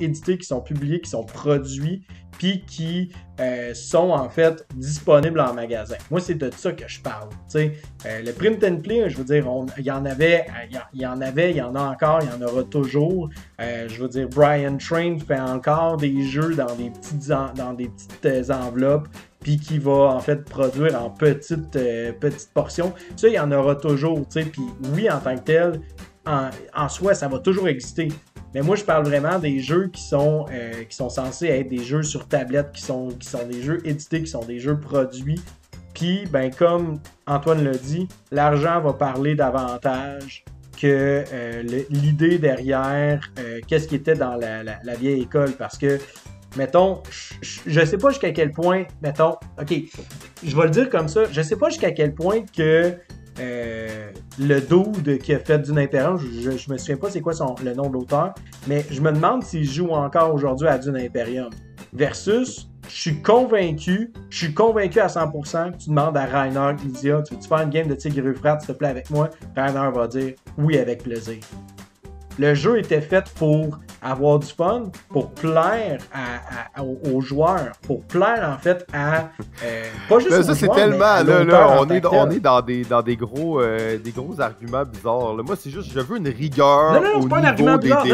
édités, qui sont publiés, qui sont produits, puis qui euh, sont en fait disponibles en magasin. Moi, c'est de ça que je parle. Euh, le print and play, je veux dire, il y en avait, il y, en avait, il y en a encore, il y en aura toujours. Euh, je veux dire, Brian Train fait encore des jeux dans des petites, enveloppes puis qui va en fait produire en petites portions. Ça, il y en aura toujours, tu Puis oui, en tant que tel, en, soi, ça va toujours exister. Mais moi, je parle vraiment des jeux qui sont, euh, qui sont censés être des jeux sur tablette, qui sont, qui sont des jeux édités, qui sont des jeux produits. Puis, ben, comme Antoine l'a dit, l'argent va parler davantage que euh, l'idée derrière euh, qu'est-ce qui était dans la, vieille école. Parce que, mettons, je ne sais pas jusqu'à quel point, mettons, OK, je vais le dire comme ça, je ne sais pas jusqu'à quel point que euh, le dude qui a fait d'une Imperium, je, me souviens pas c'est quoi son, le nom de l'auteur, mais je me demande s'il joue encore aujourd'hui à Dune Imperium. Versus, je suis convaincu, je suis convaincu à 100% que tu demandes à Reiner il dit ah, Tu veux faire une game de Tigre frère, s'il te plaît, avec moi Reiner va dire Oui, avec plaisir. Le jeu était fait pour avoir du fun, pour plaire aux joueurs, pour plaire en fait à euh, pas juste mais ça, c'est tellement, là, là, on, est, on est dans des, dans des gros euh, des gros arguments bizarres. Moi, c'est juste je veux une rigueur non, non, au pas un argument bizarre.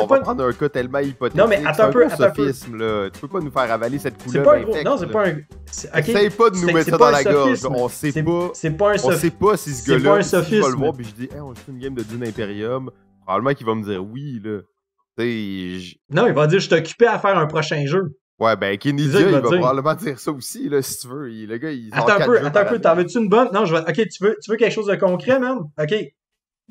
on va prendre un cas tellement hypothétique. Non, mais attends un peu, gros attends sophisme, peu. Là. Tu peux pas nous faire avaler cette couleur. C'est pas un Non, c'est pas un. Essaye pas de nous mettre ça dans la gorge. On sait pas. C'est pas un On sait pas si ce gars-là va le voir puis je dis on joue une game de Dune Imperium probablement qu'il va me dire oui, là. Non, il va dire je t'occupais à faire un prochain jeu. Ouais, ben Kennedy, il va, dire. probablement dire ça aussi, là, si tu veux. le gars, il Attends un peu, attends un peu, t'en veux-tu une bonne? Non, je vais. Ok, tu veux, tu veux quelque chose de concret, même? Ok.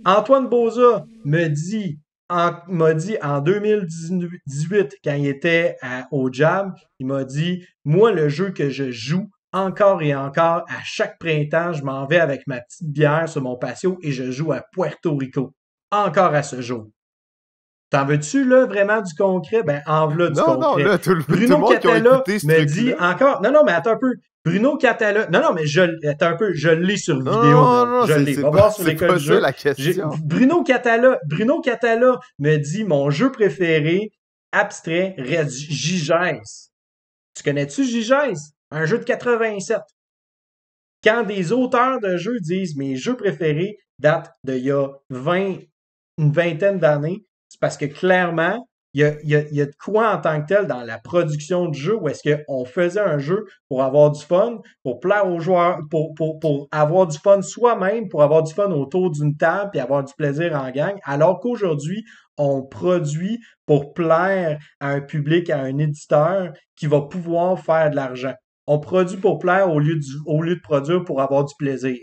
Antoine Boza me dit m'a dit en 2018, quand il était au Jam, il m'a dit Moi, le jeu que je joue encore et encore, à chaque printemps, je m'en vais avec ma petite bière sur mon patio et je joue à Puerto Rico encore à ce jour. T'en veux-tu, là, vraiment du concret? Ben, en v'là du concret. Non, tout le, Bruno Catala me dit encore... Non, non, mais attends un peu. Bruno Catala... Non, non, mais je... Attends un peu. Je l'ai sur vidéo. Non, non, je l'ai. Va voir sur l'école de jeu. La Bruno Catala... Bruno Catala me dit mon jeu préféré abstrait reste Gigès. Tu connais-tu Gigès? Un jeu de 87. Quand des auteurs de jeux disent mes jeux préférés datent de y a 20, une vingtaine d'années, c'est parce que clairement, il y, a, de quoi en tant que tel dans la production du jeu où est-ce qu'on faisait un jeu pour avoir du fun, pour plaire aux joueurs, pour, pour, pour avoir du fun soi-même, pour avoir du fun autour d'une table et avoir du plaisir en gang, alors qu'aujourd'hui, on produit pour plaire à un public, à un éditeur qui va pouvoir faire de l'argent. On produit pour plaire au lieu, au lieu de produire pour avoir du plaisir.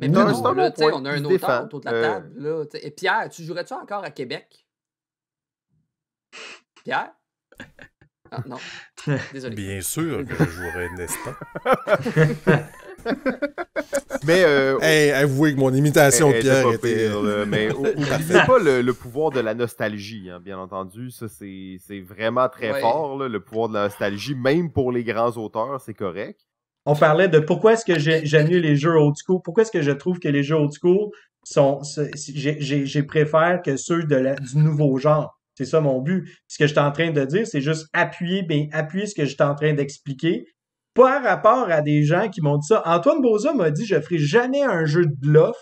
Mais non, non, tu on a un auteur autour de la euh. table. Là, Et Pierre, tu jouerais-tu encore à Québec? Pierre? Ah, non. Désolé. Bien sûr que je jouerais nest mais. pas? Euh, hey, avouez que mon imitation de eh, eh, Pierre était. Pire, mais n'oubliez pas le, pouvoir de la nostalgie, hein, bien entendu. Ça, c'est vraiment très fort, le pouvoir de la nostalgie. Même pour les grands auteurs, c'est correct on parlait de pourquoi est-ce que j'aime mieux les jeux old school, pourquoi est-ce que je trouve que les jeux old school sont, j'ai préfère que ceux de du nouveau genre. C'est ça mon but. Ce que je suis en train de dire, c'est juste appuyer, bien appuyer ce que je suis en train d'expliquer. Par rapport à des gens qui m'ont dit ça, Antoine Boza m'a dit je ferai jamais un jeu de bluff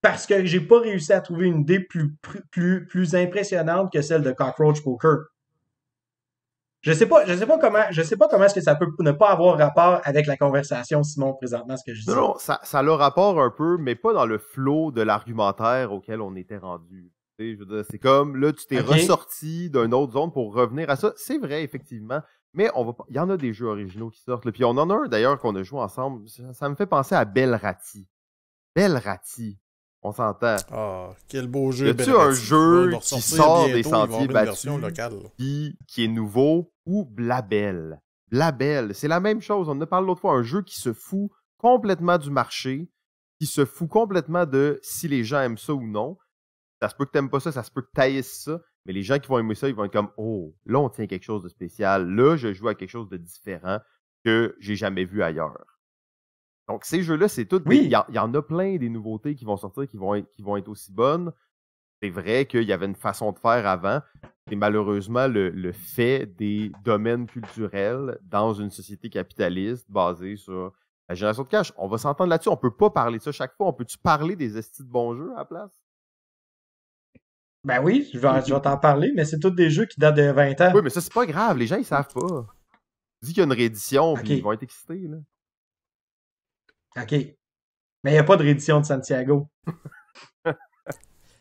parce que j'ai pas réussi à trouver une idée plus, plus, plus impressionnante que celle de Cockroach Poker. Je sais pas, je sais pas comment, je sais pas comment est-ce que ça peut ne pas avoir rapport avec la conversation, Simon, présentement, ce que je dis. Non, ça, ça a le rapport un peu, mais pas dans le flot de l'argumentaire auquel on était rendu. C'est comme là, tu t'es ressorti d'une autre zone pour revenir à ça. C'est vrai, effectivement. Mais on va Il y en a des jeux originaux qui sortent. Puis on en a un d'ailleurs qu'on a joué ensemble. Ça, me fait penser à Belle Rati. Rati. On s'entend. Ah, quel beau jeu. Y tu un jeu qui sort des sentiers battus qui, qui est nouveau ou Blabel? Blabel, c'est la même chose. On en a parlé l'autre fois. Un jeu qui se fout complètement du marché, qui se fout complètement de si les gens aiment ça ou non. Ça se peut que t'aimes pas ça, ça se peut que taillisses ça. Mais les gens qui vont aimer ça, ils vont être comme Oh, là on tient quelque chose de spécial. Là, je joue à quelque chose de différent que j'ai jamais vu ailleurs. Donc, ces jeux-là, c'est tout. Il y, en a plein des nouveautés qui vont sortir qui vont être, qui vont être aussi bonnes. C'est vrai qu'il y avait une façon de faire avant. Et malheureusement, le, fait des domaines culturels dans une société capitaliste basée sur la génération de cash. On va s'entendre là-dessus. On peut pas parler de ça chaque fois. On peut-tu parler des estis de bons jeux à la place? Ben oui, je vais, t'en parler, mais c'est tous des jeux qui datent de 20 ans. Oui, mais ça, c'est pas grave. Les gens, ils savent pas. Dis qu'il y a une réédition, puis ils vont être excités. Là. OK. Mais il n'y a pas de réédition de Santiago.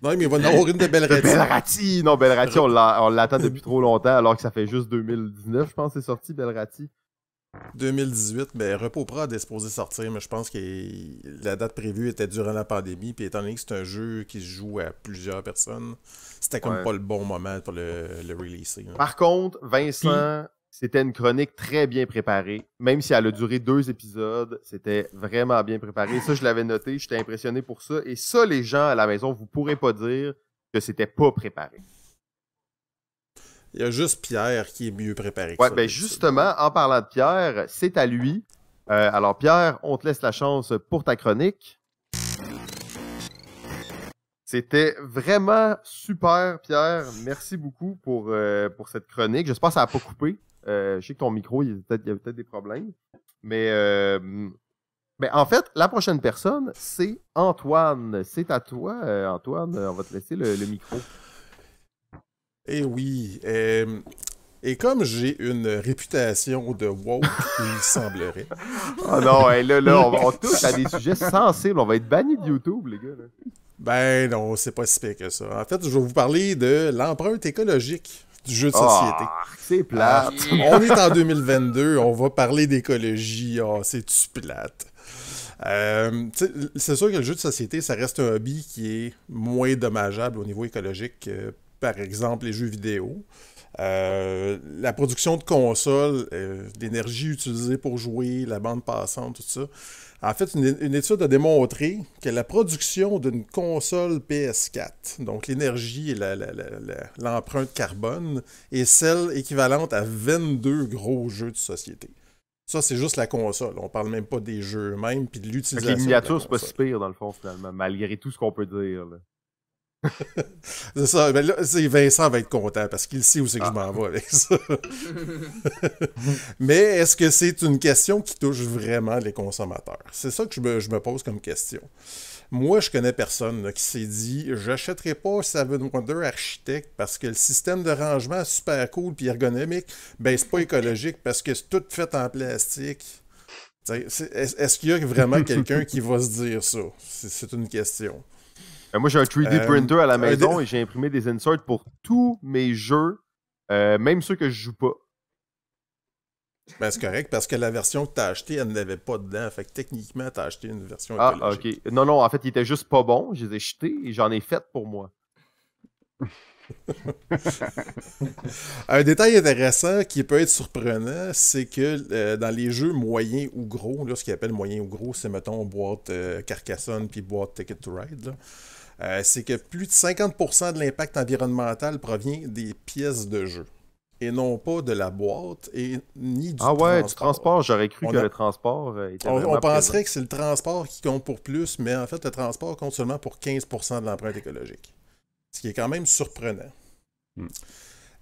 Non, mais il va avoir une de Belrati. Belrati! Non, Belrati, on l'attend depuis trop longtemps, alors que ça fait juste 2019, je pense, c'est sorti, Belrati. 2018, mais ben, Repos Prod est supposé sortir, mais je pense que la date prévue était durant la pandémie, puis étant donné que c'est un jeu qui se joue à plusieurs personnes, c'était comme pas le bon moment pour le, releaser. Par contre, Vincent, c'était une chronique très bien préparée. Même si elle a duré deux épisodes, c'était vraiment bien préparé. Ça, je l'avais noté, j'étais impressionné pour ça. Et ça, les gens à la maison, vous pourrez pas dire que c'était pas préparé. Il y a juste Pierre qui est mieux préparé que ouais, ben justement, en parlant de Pierre, c'est à lui. Euh, alors, Pierre, on te laisse la chance pour ta chronique. C'était vraiment super, Pierre. Merci beaucoup pour, euh, pour cette chronique. J'espère que ça n'a pas coupé. Euh, je sais que ton micro, il y avait peut-être des problèmes. Mais, mais, euh, ben, en fait, la prochaine personne, c'est Antoine. C'est à toi, Antoine. On va te laisser le, micro. Eh oui. Et comme j'ai une réputation de wow il semblerait. oh non, là, là, on, touche à des sujets sensibles. On va être banni de YouTube, les gars. Ben non, c'est pas si pire que ça. En fait, je vais vous parler de l'empreinte écologique du jeu de société. Ah, c'est plate. Ah, on est en 2022, on va parler d'écologie. Ah, c'est-tu plate? Euh, c'est sûr que le jeu de société, ça reste un hobby qui est moins dommageable au niveau écologique que, par exemple, les jeux vidéo. Euh, la production de consoles, l'énergie euh, utilisée pour jouer, la bande passante, tout ça. En fait, une, étude a démontré que la production d'une console PS4, donc l'énergie et l'empreinte carbone, est celle équivalente à 22 gros jeux de société. Ça, c'est juste la console. On parle même pas des jeux même puis de l'utilisation. Les miniatures, c'est pas si pire, dans le fond, finalement, malgré tout ce qu'on peut dire c'est ça. Mais ben là, Vincent va être content parce qu'il sait où c'est que je ah. m'en vais avec ça. mais est-ce que c'est une question qui touche vraiment les consommateurs? C'est ça que je me, pose comme question. Moi, je connais personne qui s'est dit j'achèterai pas Seven Wonder Architect parce que le système de rangement super cool et ergonomique. Ben, c'est pas écologique parce que c'est tout fait en plastique. Est-ce qu'il y a vraiment quelqu'un qui va se dire ça? C'est une question. Euh, moi, j'ai un 3D euh, printer à la maison et j'ai imprimé des inserts pour tous mes jeux, euh, même ceux que je joue pas. Ben, c'est correct parce que la version que tu as achetée, elle n'avait pas dedans. Fait que techniquement, tu as acheté une version Ah, ok. Non, non, en fait, il était juste pas bon. Je les ai jetés et j'en ai fait pour moi. un détail intéressant qui peut être surprenant, c'est que dans les jeux moyens ou gros, là, ce qu'ils appellent moyen ou gros, c'est mettons boîte Carcassonne puis boîte Ticket to Ride. Là, euh, c'est que plus de 50% de l'impact environnemental provient des pièces de jeu et non pas de la boîte et ni du transport. ah ouais, du transport, j'aurais cru que le transport euh, était On, on penserait que c'est le transport qui compte pour plus, mais en fait, le transport compte seulement pour 15% de l'empreinte écologique. Ce qui est quand même surprenant. Hmm.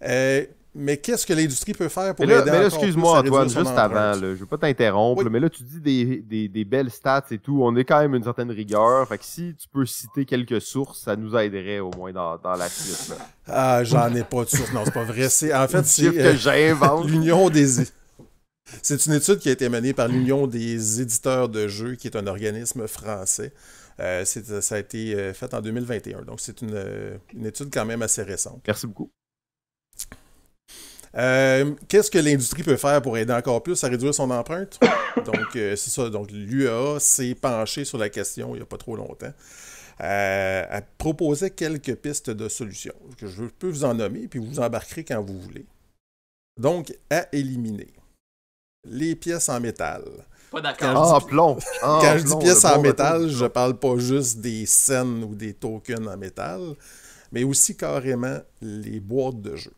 Euh, mais qu'est-ce que l'industrie peut faire pour mais Mais excuse-moi, Antoine, juste avant, je veux pas t'interrompre, mais là, tu dis des, belles stats et tout. On est quand même une certaine rigueur. Fait que si tu peux citer quelques sources, ça nous aiderait au moins dans, la suite. Ah, j'en ai pas de sources. Non, c'est pas vrai. C'est, en fait, euh, l'Union C'est une étude qui a été menée par l'Union des éditeurs de jeux, qui est un organisme français. Euh, ça a été euh, fait en 2021. Donc, c'est une étude quand même assez récente. Merci beaucoup. Euh, qu'est-ce que l'industrie peut faire pour aider encore plus à réduire son empreinte? Donc, euh, c'est ça. Donc, e s'est penchée sur la question il n'y a pas trop longtemps. elle euh, proposait quelques pistes de solutions que je peux vous en nommer, puis vous, vous embarquerez quand vous voulez. Donc, à éliminer. Les pièces en métal. Pas d'accord. Ah, plomb. quand je dis pièces en métal, je je parle pas juste des scènes ou des tokens en métal, mais aussi carrément les boîtes de jeu.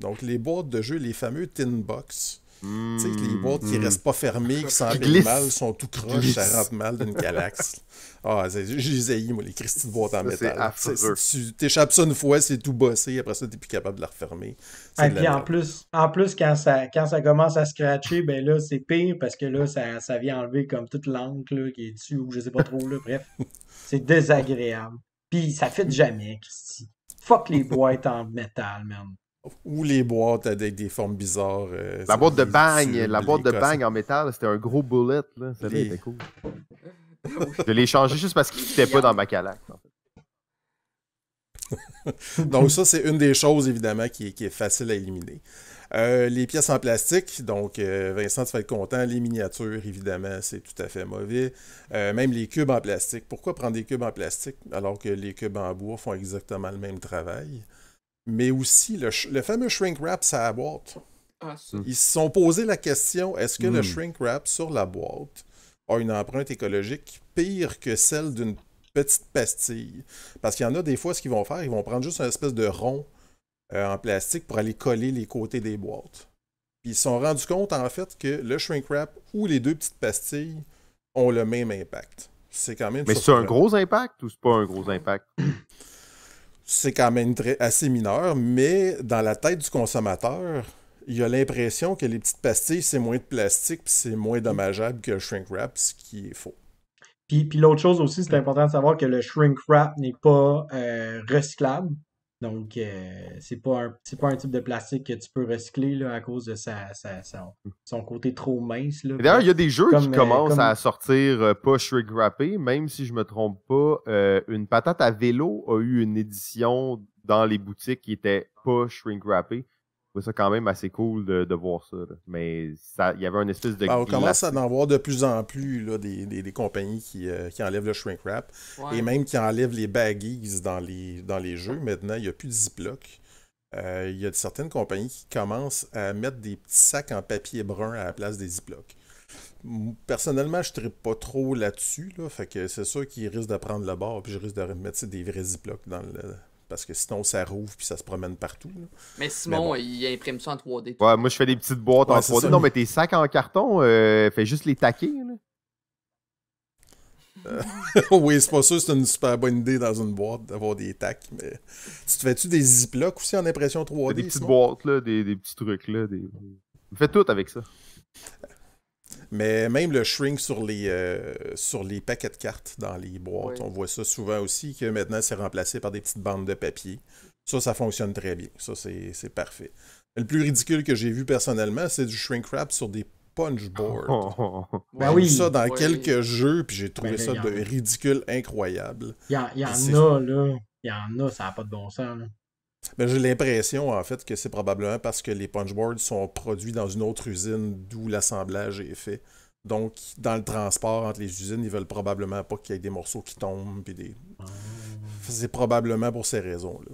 Donc, les boîtes de jeu, les fameux tin box. tu sais, les hmm. boîtes qui hmm. restent pas fermées, qui s'enlèvent mal, sont tout croches, ça rentre mal d'une galaxie. Ah, j'ai les moi, les Christy de boîtes en métal. Si tu t'échappes ça une fois, c'est tout bossé, après ça, t'es plus capable de la refermer. Et ah, puis en plus, en plus quand, ça, quand ça commence à scratcher, ben là, c'est pire parce que là, ça, ça vient enlever comme toute l'encre qui est dessus ou je sais pas trop, là, bref. C'est désagréable. Puis ça fait jamais, Christy. Fuck les boîtes en métal, man. Ou les boîtes avec des formes bizarres. Euh, la boîte de bagne, la boîte de bagne en métal, c'était un gros bullet. Là. Ça les... était Je l'ai changé juste parce qu'il ne pas dans ma calac. donc ça, c'est une des choses, évidemment, qui est, facile à éliminer. Euh, les pièces en plastique, donc euh, Vincent, tu vas être content. Les miniatures, évidemment, c'est tout à fait mauvais. même les cubes en plastique. Pourquoi prendre des cubes en plastique alors que les cubes en bois font exactement le même travail? mais aussi le, fameux shrink wrap sur la boîte. Ah, hmm. Ils se sont posé la question est-ce que le hmm. shrink wrap sur la boîte a une empreinte écologique pire que celle d'une petite pastille Parce qu'il y en a des fois, ce qu'ils vont faire, ils vont prendre juste un espèce de rond euh, en plastique pour aller coller les côtés des boîtes. Puis ils se sont rendus compte, en fait, que le shrink wrap ou les deux petites pastilles ont le même impact. C'est quand même. Mais c'est un gros impact ou c'est pas un gros ah. impact c'est quand même assez mineur, mais dans la tête du consommateur, il y a l'impression que les petites pastilles, c'est moins de plastique, puis c'est moins dommageable que le shrink wrap, ce qui est faux. Puis, puis l'autre chose aussi, c'est important de savoir que le shrink wrap n'est pas euh, recyclable. Donc, euh, c'est pas, un, type de plastique que tu peux recycler à cause de sa, sa, son, côté trop mince. D'ailleurs, il y a des jeux qui euh, commencent à sortir euh, pas shrink même si je me trompe pas. une patate à vélo a eu une édition dans les boutiques qui était pas shrink wrappée c'est ça quand même assez cool de, voir ça. Mais il y avait un espèce de. Ben, on commence à en voir de plus en plus des, compagnies euh, qui, enlèvent le shrink wrap et même qui enlèvent les baggies dans les, dans les jeux. Maintenant, il n'y a plus de ziploc. Euh, il y a certaines compagnies qui commencent à mettre des petits sacs en papier brun à la place des ziplocs. Personnellement, je ne pas trop là-dessus. Là, fait que c'est sûr qu'ils risquent de prendre le bord puis je risque de mettre des vrais ziplocs dans le parce que sinon ça rouvre puis ça se promène partout. Mais Simon, il imprime ça en 3D. Ouais, moi je fais des petites boîtes en 3D. Non, mais tes sacs en carton, euh, fais juste les taquer. Euh, oui, c'est pas sûr, c'est une super bonne idée dans une boîte d'avoir des tacs, mais tu te fais-tu des ziplocs aussi en impression 3D? Des petites boîtes, là, des, petits trucs, là. Fais tout avec ça. Mais même le shrink sur les, euh, sur les paquets de cartes dans les boîtes, on voit ça souvent aussi, que maintenant c'est remplacé par des petites bandes de papier. Ça, ça fonctionne très bien. Ça, c'est parfait. Le plus ridicule que j'ai vu personnellement, c'est du shrink wrap sur des punch oh, boards. Oh, oh, ben oui, ça dans quelques jeux, puis j'ai trouvé ben, ben, ça de ridicule incroyable. Il y, en, y en a, là. Il y en a, ça n'a pas de bon sens. Là. Ben, j'ai l'impression, en fait, que c'est probablement parce que les punchboards sont produits dans une autre usine d'où l'assemblage est fait. Donc, dans le transport entre les usines, ils veulent probablement pas qu'il y ait des morceaux qui tombent. Des... Ah. C'est probablement pour ces raisons-là.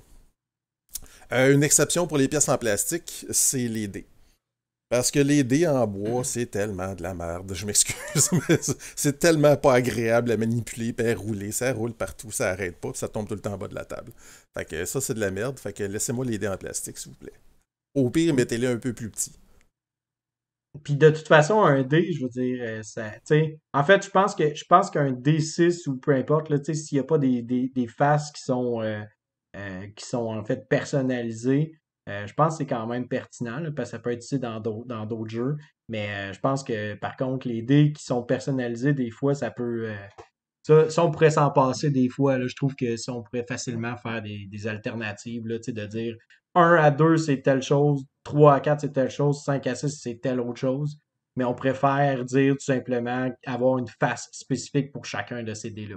Euh, une exception pour les pièces en plastique, c'est les dés. Parce que les dés en bois, mm. c'est tellement de la merde. Je m'excuse, mais c'est tellement pas agréable à manipuler, à rouler. Ça roule partout, ça arrête pas, puis ça tombe tout le temps en bas de la table. Fait que ça, c'est de la merde. Fait que laissez-moi les dés en plastique, s'il vous plaît. Au pire, mm. mettez-les un peu plus petits. Puis de toute façon, un dé, je veux dire, euh, ça. En fait, je pense que je pense qu'un D6 ou peu importe, s'il n'y a pas des, faces qui sont, euh, euh, qui sont en fait personnalisées, euh, je pense que c'est quand même pertinent, parce que ça peut être ici dans d'autres jeux. Mais euh, je pense que, par contre, les dés qui sont personnalisés, des fois, ça peut. Euh, ça, on pourrait s'en passer des fois. je trouve que si on pourrait facilement faire des, alternatives, là, de dire 1 à 2, c'est telle chose, 3 à 4, c'est telle chose, 5 à 6, c'est telle autre chose. Mais on préfère dire tout simplement avoir une face spécifique pour chacun de ces dés-là.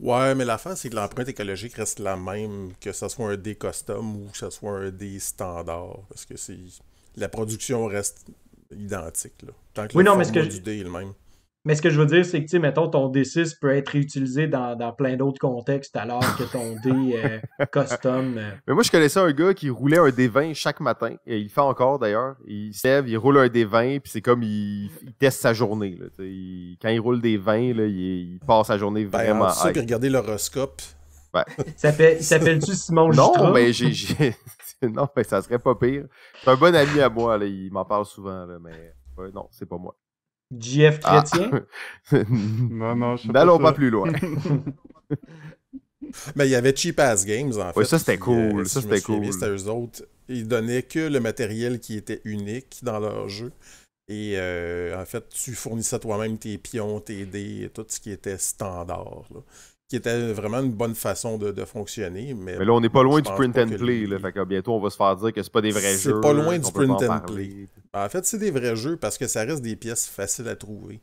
Ouais, mais la fin, c'est que l'empreinte écologique reste la même, que ce soit un dé custom ou que ce soit un dé standard, parce que c'est la production reste identique. Là. Tant que oui, le non, mais ce que est le même. Mais ce que je veux dire, c'est que, tu sais, mettons, ton D6 peut être réutilisé dans, plein d'autres contextes alors que ton D euh, custom. Euh, mais moi, je connaissais un gars qui roulait un D20 chaque matin. Et il le fait encore d'ailleurs. Il sève, il roule un D20, puis c'est comme il, teste sa journée. quand il roule des vins, il, passe sa journée ben, vraiment. vraiment. ça, regarder l'horoscope. Il S'appelle-tu Simon Non, mais ben, j'ai. non, mais ben, ça serait pas pire. C'est un bon ami à moi, il m'en parle souvent, mais non, c'est pas moi. JF ah. Chrétien Non, non, je sais pas, plus loin. Mais il y avait Cheap Ass Games, en fait. Oui, ça, c'était euh, cool. ça, c'était cool. C'était autres. Ils donnaient que le matériel qui était unique dans leur jeu. Et euh, en fait, tu fournissais toi-même tes pions, tes dés, tout ce qui était standard. Qui était vraiment une bonne façon de, fonctionner. Mais, là, on n'est pas loin du print and play. bientôt, on va se faire dire que c'est pas des vrais jeux. C'est pas loin du print and play. En fait, c'est des vrais jeux parce que ça reste des pièces faciles à trouver.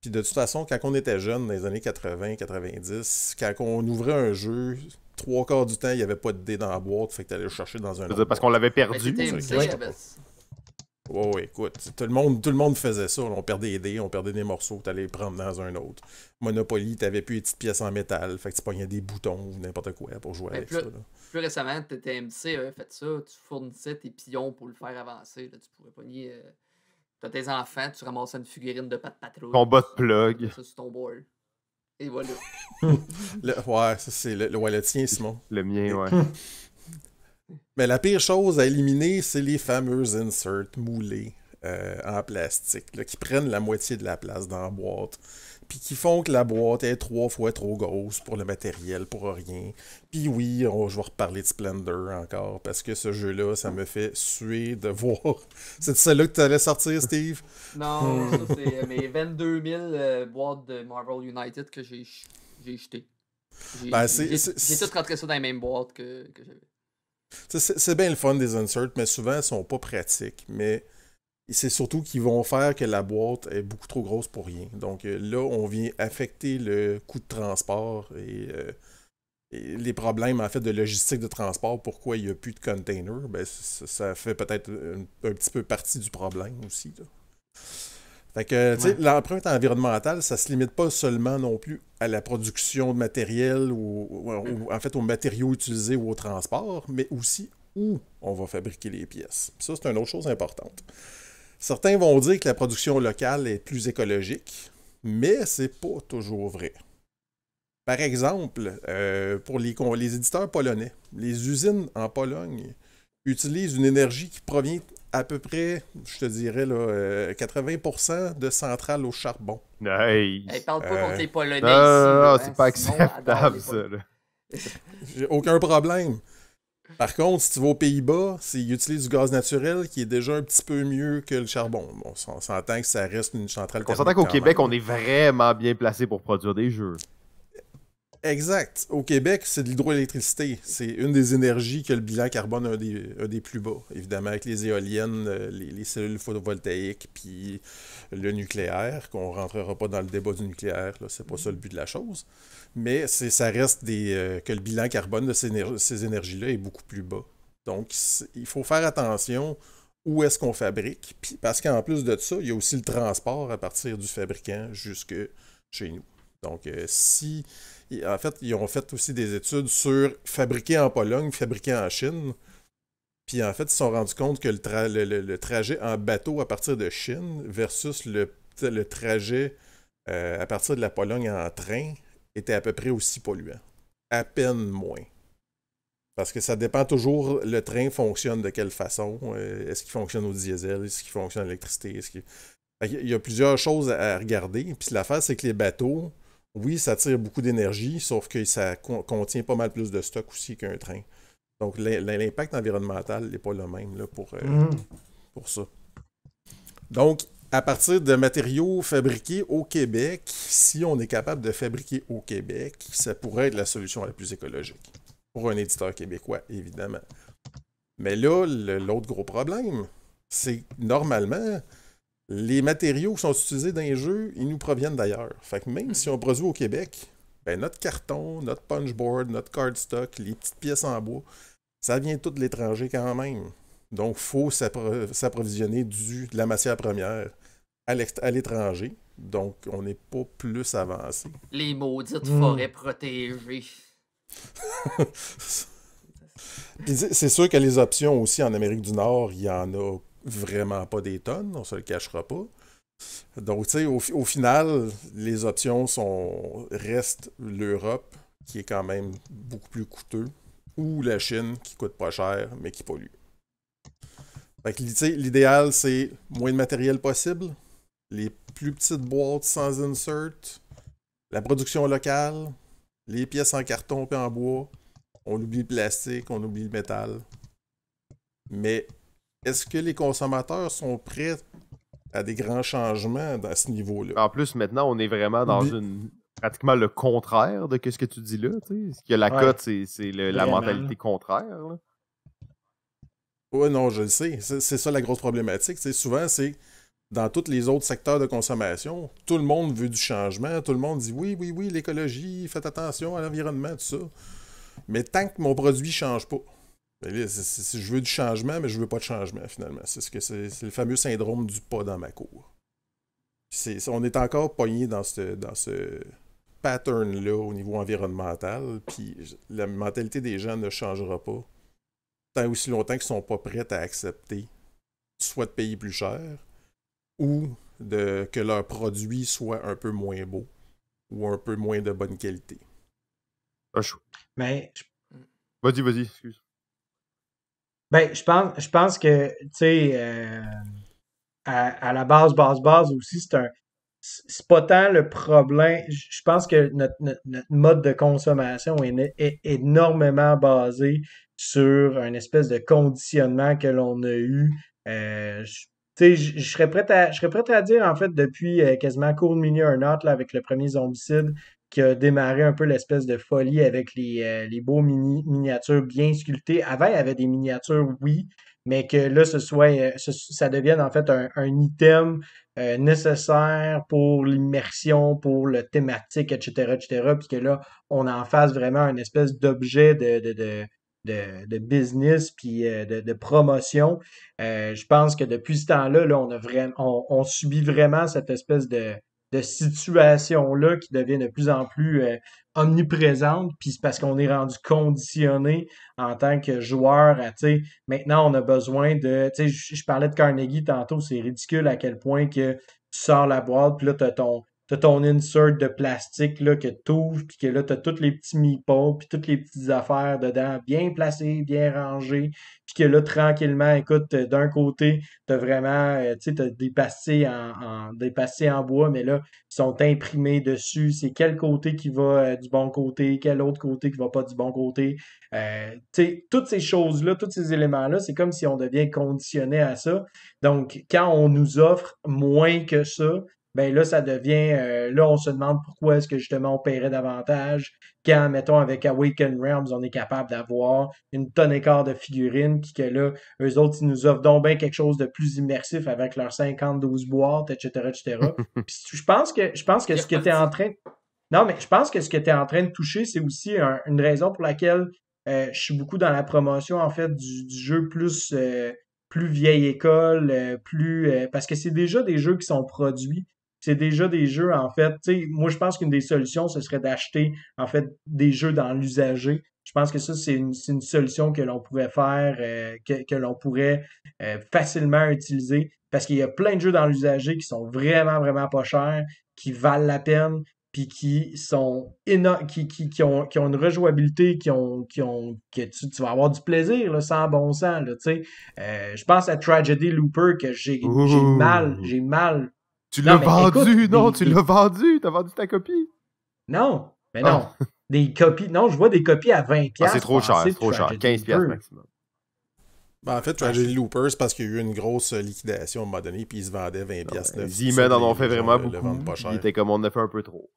Puis de toute façon, quand on était jeune, dans les années 80-90, quand on ouvrait un jeu, trois quarts du temps, il n'y avait pas de dés dans la boîte, fait que tu allais le chercher dans un. Autre parce qu'on l'avait perdu. Ouais, écoute, tout le, monde, tout le monde faisait ça. On perdait des dés, on perdait des morceaux, allais les prendre dans un autre. Monopoly, t'avais plus les petites pièces en métal, fait que tu pognais des boutons ou n'importe quoi pour jouer avec ça. Plus récemment, étais MC, fait ça, tu fournissais tes pions pour le faire avancer. tu pourrais pogner. tu euh, T'as tes enfants, tu ramassais une figurine de Pat Patrouille. Combat de plug. Ça, c'est ton board. Et voilà. ouais, ça c'est le, le, le tien, Simon. Le mien, ouais. Mais la pire chose à éliminer, c'est les fameux inserts moulés euh, en plastique, qui prennent la moitié de la place dans la boîte, puis qui font que la boîte est trois fois trop grosse pour le matériel, pour rien. Puis oui, je vais reparler de Splendor encore, parce que ce jeu-là, ça me fait suer de voir. C'est celle-là que tu allais sortir, Steve? Non, ça c'est euh, mes 22 000 euh, boîtes de Marvel United que j'ai jetées. J'ai ben, tout rentré ça dans les mêmes boîtes que, que j'avais. C'est bien le fun des inserts, mais souvent, ils sont pas pratiques. Mais c'est surtout qu'ils vont faire que la boîte est beaucoup trop grosse pour rien. Donc euh, là, on vient affecter le coût de transport euh, et, les problèmes en fait de logistique de transport. Pourquoi il n'y a plus de container? ben, ça, fait peut-être un, petit peu partie du problème aussi. Fait tu sais, l'empreinte environnementale, ça se limite pas seulement non plus à la production de matériel ou, mm. en fait aux matériaux utilisés ou au transport, mais aussi où on va fabriquer les pièces. ça, c'est une autre chose importante. Certains vont dire que la production locale est plus écologique, mais c'est pas toujours vrai. Par exemple, euh, pour les, les éditeurs polonais, les usines en Pologne utilisent une énergie qui provient à peu près, je te dirais, 80% euh, de centrales au charbon. Nice. parle pas contre euh, les Polonais. c'est pas hein. acceptable, aucun problème. Par contre, si tu vas aux Pays-Bas, ils utilisent du gaz naturel qui est déjà un petit peu mieux que le charbon. on s'entend que ça reste une centrale On s'entend qu'au Québec, on est vraiment bien placé pour produire des jeux. Exact. Au Québec, c'est de l'hydroélectricité. C'est une des énergies que le bilan carbone a des, plus bas. Évidemment, avec les éoliennes, euh, les, cellules photovoltaïques, puis le nucléaire, qu'on ne rentrera pas dans le débat du nucléaire, c'est pas ça le but de la chose. Mais ça reste des, euh, que le bilan carbone de ces, énergies-là est beaucoup plus bas. Donc, il faut faire attention où est-ce qu'on fabrique, parce qu'en plus de ça, il y a aussi le transport à partir du fabricant jusque chez nous. Donc, euh, si en fait, ils ont fait aussi des études sur fabriqué en Pologne, fabriqué en Chine. Puis en fait, ils se sont rendus compte que le, trajet en bateau à partir de Chine versus le, trajet euh, à partir de la Pologne en train était à peu près aussi polluant. À peine moins. Parce que ça dépend toujours, le train fonctionne de quelle façon. Euh, est-ce qu'il fonctionne au diesel? Est-ce qu'il fonctionne à l'électricité? Il y a plusieurs choses à regarder. Puis l'affaire, c'est que les bateaux, oui, ça tire beaucoup d'énergie, sauf que ça contient pas mal plus de stock aussi qu'un train. Donc, l'impact environnemental n'est pas le même pour, euh, mm. pour ça. Donc, à partir de matériaux fabriqués au Québec, si on est capable de fabriquer au Québec, ça pourrait être la solution la plus écologique. Pour un éditeur québécois, évidemment. Mais là, l'autre gros problème, c'est normalement, les matériaux qui sont utilisés dans les jeux, ils nous proviennent d'ailleurs. Fait que même si mhm. on produit au Québec, ben, notre carton, notre punchboard, notre cardstock, les petites pièces en bois, ça vient tout de l'étranger quand même. Donc, il faut s'approvisionner de la matière première à l'étranger. Donc, on n'est pas plus avancé. Les maudites hmm. forêts protégées. c'est sûr que les options aussi en Amérique du Nord, il y en a vraiment pas des tonnes, on se le cachera pas. Donc, tu sais, au, final, les options sont restent l'Europe, qui est quand même beaucoup plus coûteux, ou la Chine, qui coûte pas cher, mais qui pollue. Fait l'idéal, c'est moins de matériel possible, les plus petites boîtes sans insert, la production locale, les pièces en carton et en bois, on oublie le plastique, on oublie le métal. Mais est-ce que les consommateurs sont prêts à des grands changements à ce niveau-là? En plus, maintenant, on est vraiment dans une pratiquement le contraire de ce que tu dis là. Ce qu'il a la cote, c'est la mentalité contraire. Oui, non, je le sais. C'est ça la grosse problématique. souvent, c'est dans tous les autres secteurs de consommation, tout le monde veut du changement, tout le monde dit oui, oui, oui, l'écologie, faites attention à l'environnement, tout ça. Mais tant que mon produit ne change pas, ben, je veux du changement, mais je veux pas de changement finalement. C'est ce que c'est, le fameux syndrome du pas dans ma cour. on est encore pogné dans ce, dans ce pattern-là au niveau environnemental, puis la mentalité des gens ne changera pas tant aussi longtemps qu'ils sont pas prêts à accepter soit de payer plus cher ou de, que leurs produits soient un peu moins beaux ou un peu moins de bonne qualité. Mais... Vas-y, vas-y, excuse. Ben, je pense, je pense que, tu sais, euh, à, la base, base, base aussi, c'est un. C'est pas tant le problème. Je pense que notre, mode de consommation est, énormément basé sur un espèce de conditionnement que l'on a eu. Euh, tu je, je, serais prêt à, je serais à dire, en fait, depuis euh, quasiment court de milieu un autre, avec le premier zombicide, qui a démarré un peu l'espèce de folie avec euh, les, beaux mini miniatures bien sculptées. Avant, il y avait des miniatures, oui, mais que là, ce soit, euh, ça devienne en fait un, item euh, nécessaire pour l'immersion, pour le thématique, etc., etc., puis que là, on en fasse vraiment une espèce d'objet de, de, de business puis de, promotion. je pense que depuis ce temps-là, là, a vraiment, on subit vraiment cette espèce de, de situations-là qui deviennent de plus en plus euh, omniprésentes. Puis c'est parce qu'on est rendu conditionné en tant que joueur tu sais, maintenant on a besoin de, tu sais, je parlais de Carnegie tantôt, c'est ridicule à quel point que tu sors la boîte, puis là, tu as ton, t'as ton insert de plastique là, que t'ouvres, puis que là, tu as tous les petits mi-pôts, puis toutes les petites affaires dedans, bien placées, bien rangées, puis que là, tranquillement, écoute, d'un côté, t'as vraiment, euh, tu sais, tu des en, des en bois, mais là, ils sont imprimés dessus, c'est quel côté qui va euh, du bon côté, quel autre côté qui va pas du bon côté, euh, tu sais, toutes ces choses-là, tous ces éléments-là, c'est comme si on devient conditionné à ça, donc, quand on nous offre moins que ça, ben là, ça devient. Euh, là, on se demande pourquoi est-ce que justement on paierait davantage quand, mettons, avec Awakened Realms, on est capable d'avoir une tonne et quart de figurines, puis que là, eux autres, ils nous offrent donc bien quelque chose de plus immersif avec leurs 50-12 boîtes, etc., etc. puis je pense que, je pense que ce que tu es en train. Non, mais je pense que ce que tu es en train de toucher, c'est aussi une raison pour laquelle euh, je suis beaucoup dans la promotion, en fait, du, jeu plus. Euh, plus vieille école, plus parce que c'est déjà des jeux qui sont produits c'est déjà des jeux, en fait. moi, je pense qu'une des solutions, ce serait d'acheter, en fait, des jeux dans l'usager. Je pense que ça, c'est une, solution que l'on pourrait faire, euh, que, l'on pourrait euh, facilement utiliser parce qu'il y a plein de jeux dans l'usager qui sont vraiment, vraiment pas chers, qui valent la peine, puis qui sont qui, qui, qui, ont, une rejouabilité, qui ont, qui ont que tu, vas avoir du plaisir sans bon sens. Euh, je pense à Tragedy Looper que j'ai mal, j'ai mal tu l'as vendu, non, tu l'as vendu, t'as vendu ta copie. Non, mais non. Ah. Des copies, non, je vois des copies à 20$. Ah, c'est trop cher, c'est trop cher, 15$ maximum. Ben, en fait, as des Loopers, parce qu'il y a eu une grosse euh, liquidation à un moment donné, puis ils se vendaient 20 pièces en ont fait vraiment beaucoup. Le Il était comme on a fait un peu trop.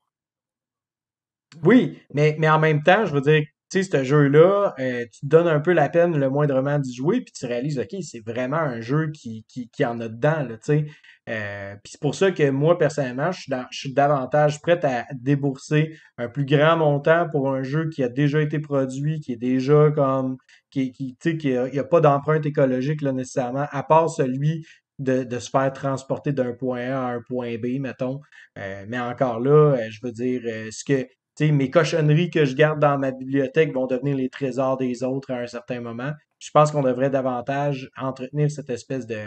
Oui, mais, mais en même temps, je veux dire, tu sais, ce jeu-là, euh, tu te donnes un peu la peine le moindrement d'y jouer, puis tu réalises, OK, c'est vraiment un jeu qui, qui, qui en a dedans, tu sais. Euh, puis c'est pour ça que moi, personnellement, je suis, davantage prêt à débourser un plus grand montant pour un jeu qui a déjà été produit, qui est déjà comme. qui, qui tu sais, qui a, pas d'empreinte écologique là, nécessairement, à part celui de, se faire transporter d'un point A à un point B, mettons. Euh, mais encore là, euh, je veux dire, ce que. tu sais mes cochonneries que je garde dans ma bibliothèque vont devenir les trésors des autres à un certain moment. Je pense qu'on devrait davantage entretenir cette espèce de,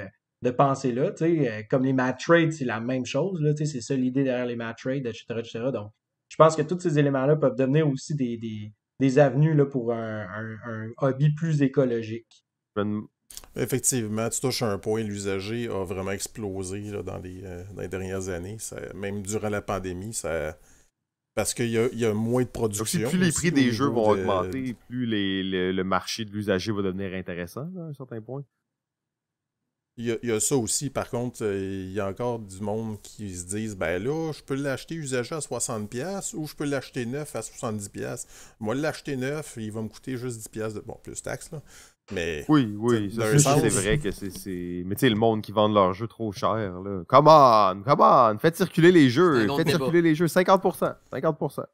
de penser là euh, Comme les mad trades, c'est la même chose. Là, c'est ça l'idée derrière les mad trades, etc., Donc, je pense que tous ces éléments-là peuvent devenir aussi des, avenues là, pour un, hobby plus écologique. Ben, effectivement, tu touches un point, l'usager a vraiment explosé euh, dans, les, dernières années. même durant la pandémie, ça, parce qu'il y, a moins de production. Donc, plus les prix des jeux vont augmenter, plus le, marché de l'usager va devenir intéressant à un certain point. Il y, a, ça aussi, par contre, euh, il y a encore du monde qui se disent ben là, je peux l'acheter usagé à 60$ ou je peux l'acheter neuf à 70$. Moi, l'acheter neuf, il va me coûter juste 10$ de. Bon, plus taxes, là. Mais. Oui, oui, c'est vrai que c'est. Mais tu sais, le monde qui vend leurs jeux trop cher, là. Come on, come on, faites circuler les jeux, faites circuler les jeux, 50%, 50%.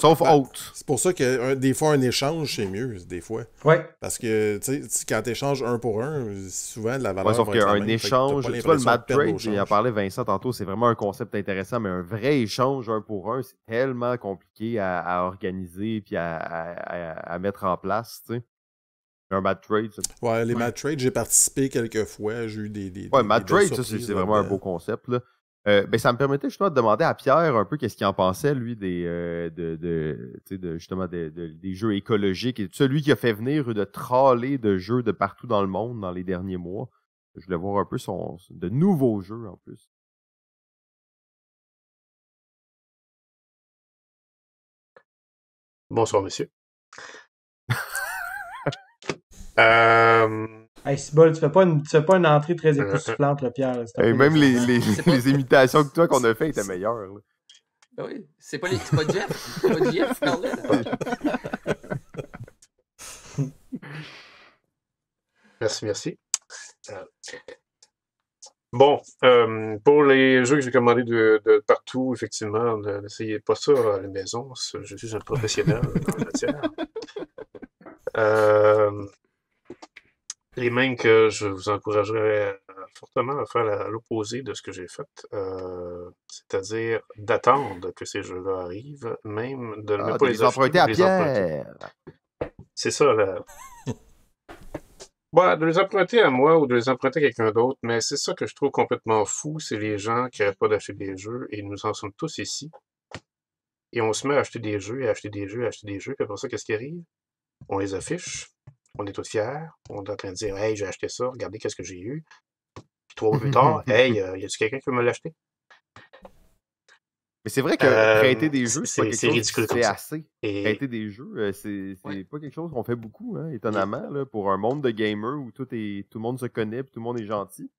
Sauf haute. C'est pour ça que des fois, un échange, c'est mieux, des fois. Ouais. Parce que, tu quand tu échanges un pour un, souvent la valeur. Ouais, sauf qu'un échange, tu vois, le mad trade, il en Vincent tantôt, c'est vraiment un concept intéressant, mais un vrai échange un pour un, c'est tellement compliqué à, organiser puis à, mettre en place, tu sais. Un mad trade. Ouais, les mad trades, j'ai participé quelques fois, j'ai eu des. des ouais, mad trade, ça, c'est vraiment un beau concept, là. Euh, ben, ça me permettait justement de demander à Pierre un peu qu'est-ce qu'il en pensait, lui, des, euh, de, de, de, justement des, des jeux écologiques et celui qui a fait venir de trollée de jeux de partout dans le monde dans les derniers mois. Je voulais voir un peu son, de nouveaux jeux en plus. Bonsoir, monsieur. euh... Hey, tu fais pas une, fais pas une entrée très euh, époustouflante, Pierre. même les, imitations que toi qu'on a fait étaient meilleures. Ben oui, c'est pas les c'est pas Jeff, c'est pas Jeff merci, merci. Euh, bon, euh, pour les jeux que j'ai commandés de, de, partout, effectivement, n'essayez pas ça à la maison. Je suis un professionnel en matière. Euh, et même que je vous encouragerais euh, fortement à faire l'opposé de ce que j'ai fait, euh, c'est-à-dire d'attendre que ces jeux-là arrivent, même de ne ah, pas les, emprunter à Pierre. C'est ça, là. bon, bah, de les emprunter à moi ou de les emprunter à quelqu'un d'autre, mais c'est ça que je trouve complètement fou, c'est les gens qui n'arrêtent pas d'acheter des jeux, et nous en sommes tous ici. Et on se met à acheter des jeux, et acheter des jeux, et acheter des jeux, Et après ça, qu'est-ce qui arrive? On les affiche, on est tous fiers. On est en train de dire Hey, j'ai acheté ça, regardez qu'est-ce que j'ai eu. Puis trois mois plus tard, Hey, euh, y a il quelqu'un qui veut me l'acheter Mais c'est vrai que prêter euh, des jeux, c'est ridicule. C'est assez. Prêter des jeux, euh, c'est pas quelque chose qu'on fait beaucoup, hein, étonnamment, pour un monde de gamers où tout, est, tout le monde se connaît tout le monde est gentil.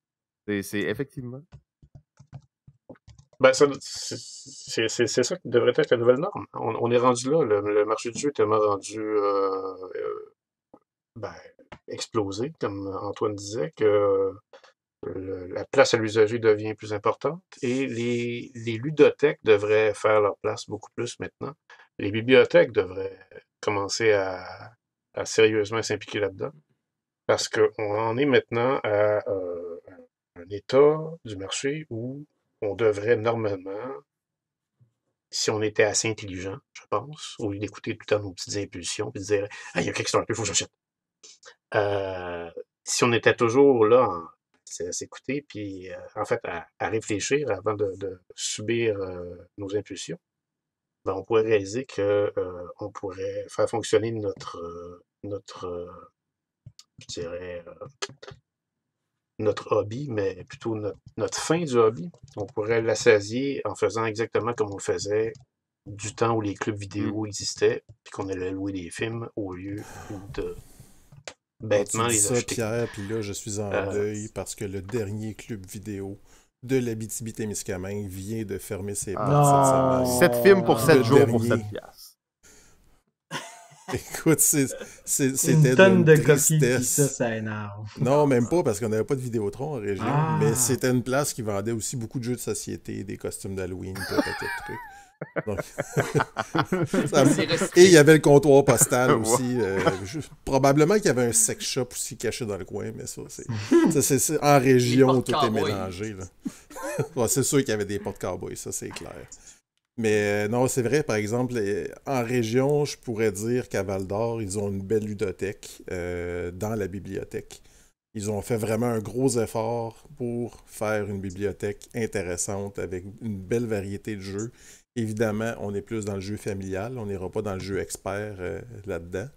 C'est effectivement. Ben, c'est ça qui devrait être la nouvelle norme. On, est rendu là. Le, marché du jeu est tellement rendu ben, exploser, comme euh, Antoine disait, que la place à l'usager devient plus importante et les, ludothèques devraient faire leur place beaucoup plus maintenant. Les bibliothèques devraient commencer à, sérieusement s'impliquer là-dedans parce qu'on en est maintenant euh, à un état du marché où on devrait normalement, si on était assez intelligent, je pense, au lieu d'écouter tout le temps nos petites impulsions, puis de dire Ah, il y a quelque chose il faut que j'achète si on était toujours là à s'écouter, puis en fait à, réfléchir avant de, subir nos impulsions, ben, on pourrait réaliser que on pourrait faire fonctionner notre notre je notre hobby, mais plutôt notre, fin du hobby. On pourrait l'assasier en faisant exactement comme on le faisait du temps où les clubs mmh. vidéo existaient, puis qu'on allait louer des films au lieu de Bêtement, ah, ça, Pierre, puis là, je suis en euh, deuil parce que le dernier club vidéo de l'Abitibi-Témiscamingue vient de fermer ses ah. portes cette semaine. 7 ah. films pour 7 jours pour cette pièce. Écoute, c'était une tonne de costumes ça, ça Non, même pas, parce qu'on n'avait pas de Vidéotron en région, mais c'était une place qui vendait aussi beaucoup de jeux de société, des costumes d'Halloween, peut-être trucs. et il y avait le comptoir postal aussi. Euh, probablement qu'il y avait un sex shop aussi caché dans le coin, mais ça, c'est en région, tout est mélangé. c'est sûr qu'il y avait des portes cowboys, ça c'est clair. Mais euh, non, c'est vrai, par exemple, en région, je pourrais dire qu'à Val d'Or, ils ont une belle ludothèque euh, dans la bibliothèque. Ils ont fait vraiment un gros effort pour faire une bibliothèque intéressante avec une belle variété de jeux Évidemment, on est plus dans le jeu familial, on n'ira pas dans le jeu expert euh, là-dedans.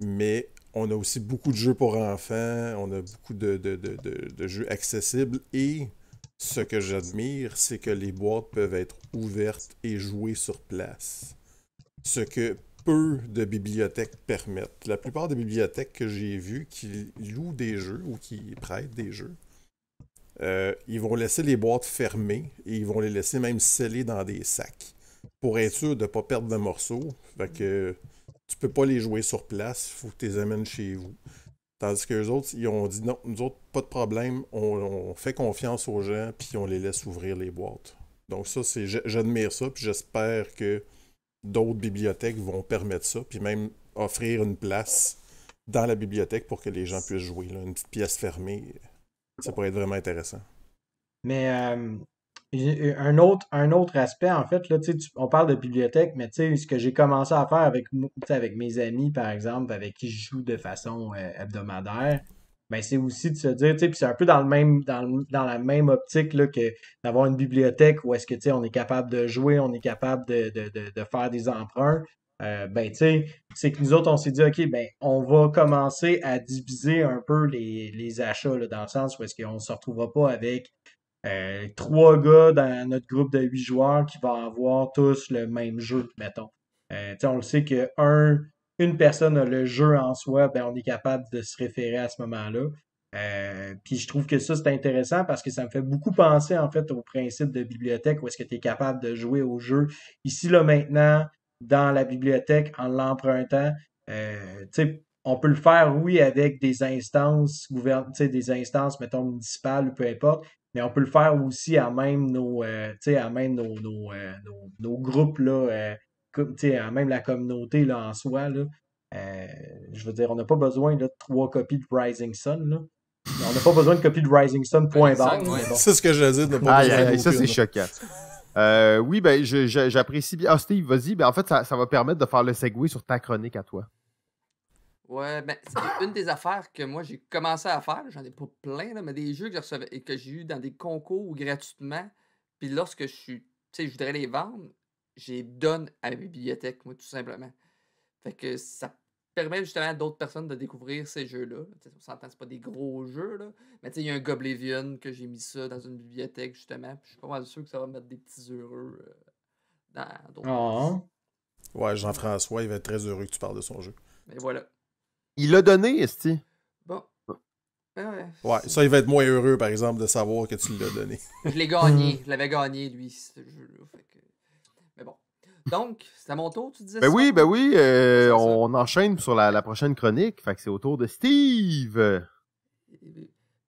Mais on a aussi beaucoup de jeux pour enfants, on a beaucoup de, de jeux accessibles et ce que j'admire, c'est que les boîtes peuvent être ouvertes et jouées sur place. Ce que peu de bibliothèques permettent. La plupart des bibliothèques que j'ai vues qui louent des jeux ou qui prêtent des jeux, euh, ils vont laisser les boîtes fermées et ils vont les laisser même scellées dans des sacs pour être sûr de ne pas perdre de morceaux. Tu que tu peux pas les jouer sur place, il faut que tu les amènes chez vous. Tandis que les autres, ils ont dit non, nous autres, pas de problème, on, fait confiance aux gens, puis on les laisse ouvrir les boîtes. Donc ça, c'est j'admire ça, puis j'espère que d'autres bibliothèques vont permettre ça, puis même offrir une place dans la bibliothèque pour que les gens puissent jouer, une petite pièce fermée. Ça pourrait être vraiment intéressant. Mais euh, un, autre, un autre aspect, en fait, là, tu, on parle de bibliothèque, mais ce que j'ai commencé à faire avec, avec mes amis, par exemple, avec qui je joue de façon euh, hebdomadaire, ben, c'est aussi de se dire, puis c'est un peu dans, le même, dans, la même optique là, que d'avoir une bibliothèque où est-ce que on est capable de jouer, on est capable de, de faire des emprunts, euh, ben, tu sais, c'est que nous autres, on s'est dit, OK, ben, on va commencer à diviser un peu les, les achats, dans le sens où est-ce qu'on ne se retrouvera pas avec euh, trois gars dans notre groupe de huit joueurs qui vont avoir tous le même jeu, mettons. Euh, on le sait que un, une personne a le jeu en soi, ben, on est capable de se référer à ce moment-là. Euh, puis je trouve que ça, c'est intéressant parce que ça me fait beaucoup penser en fait au principe de bibliothèque où est-ce que tu es capable de jouer au jeu ici, là, maintenant, dans la bibliothèque en l'empruntant. Euh, on peut le faire, oui, avec des instances des instances, mettons, municipales ou peu importe, mais on peut le faire aussi à même nos, euh, euh, nos, groupes, là, à même la communauté là, en soi. je veux dire, on n'a pas besoin de trois copies de Rising Sun. On n'a pas besoin de copies de Rising Sun, point C'est ce que je veux dire. ça, c'est choquant. Euh, oui, ben, j'apprécie bien. Ah, Steve, vas-y. Ben, en fait, ça, va permettre de faire le segway sur ta chronique à toi. Ouais, ben, c'est une des affaires que moi, j'ai commencé à faire. J'en ai pas plein, là, mais des jeux que j'ai que j'ai eu dans des concours ou gratuitement. Puis lorsque je suis, je voudrais les vendre, je les donne à la bibliothèque, moi, tout simplement. Fait que ça permet justement à d'autres personnes de découvrir ces jeux-là. On s'entend, c'est pas des gros jeux, là. Mais tu sais, il y a un Goblivion que j'ai mis ça dans une bibliothèque, justement. je suis pas mal sûr que ça va mettre des petits heureux euh, dans d'autres. Ah, hein? Ouais, Jean-François, il va être très heureux que tu parles de son jeu. Mais voilà. Il l'a donné, Esti. Bon. Ah ouais, ça, il va être moins heureux, par exemple, de savoir que tu l'as donné. je l'ai gagné. je l'avais gagné, lui, ce jeu-là. Mais bon. Donc, c'est à mon tour, tu disais ben Oui, ben oui, euh, on enchaîne sur la, prochaine chronique. Fait que c'est au tour de Steve.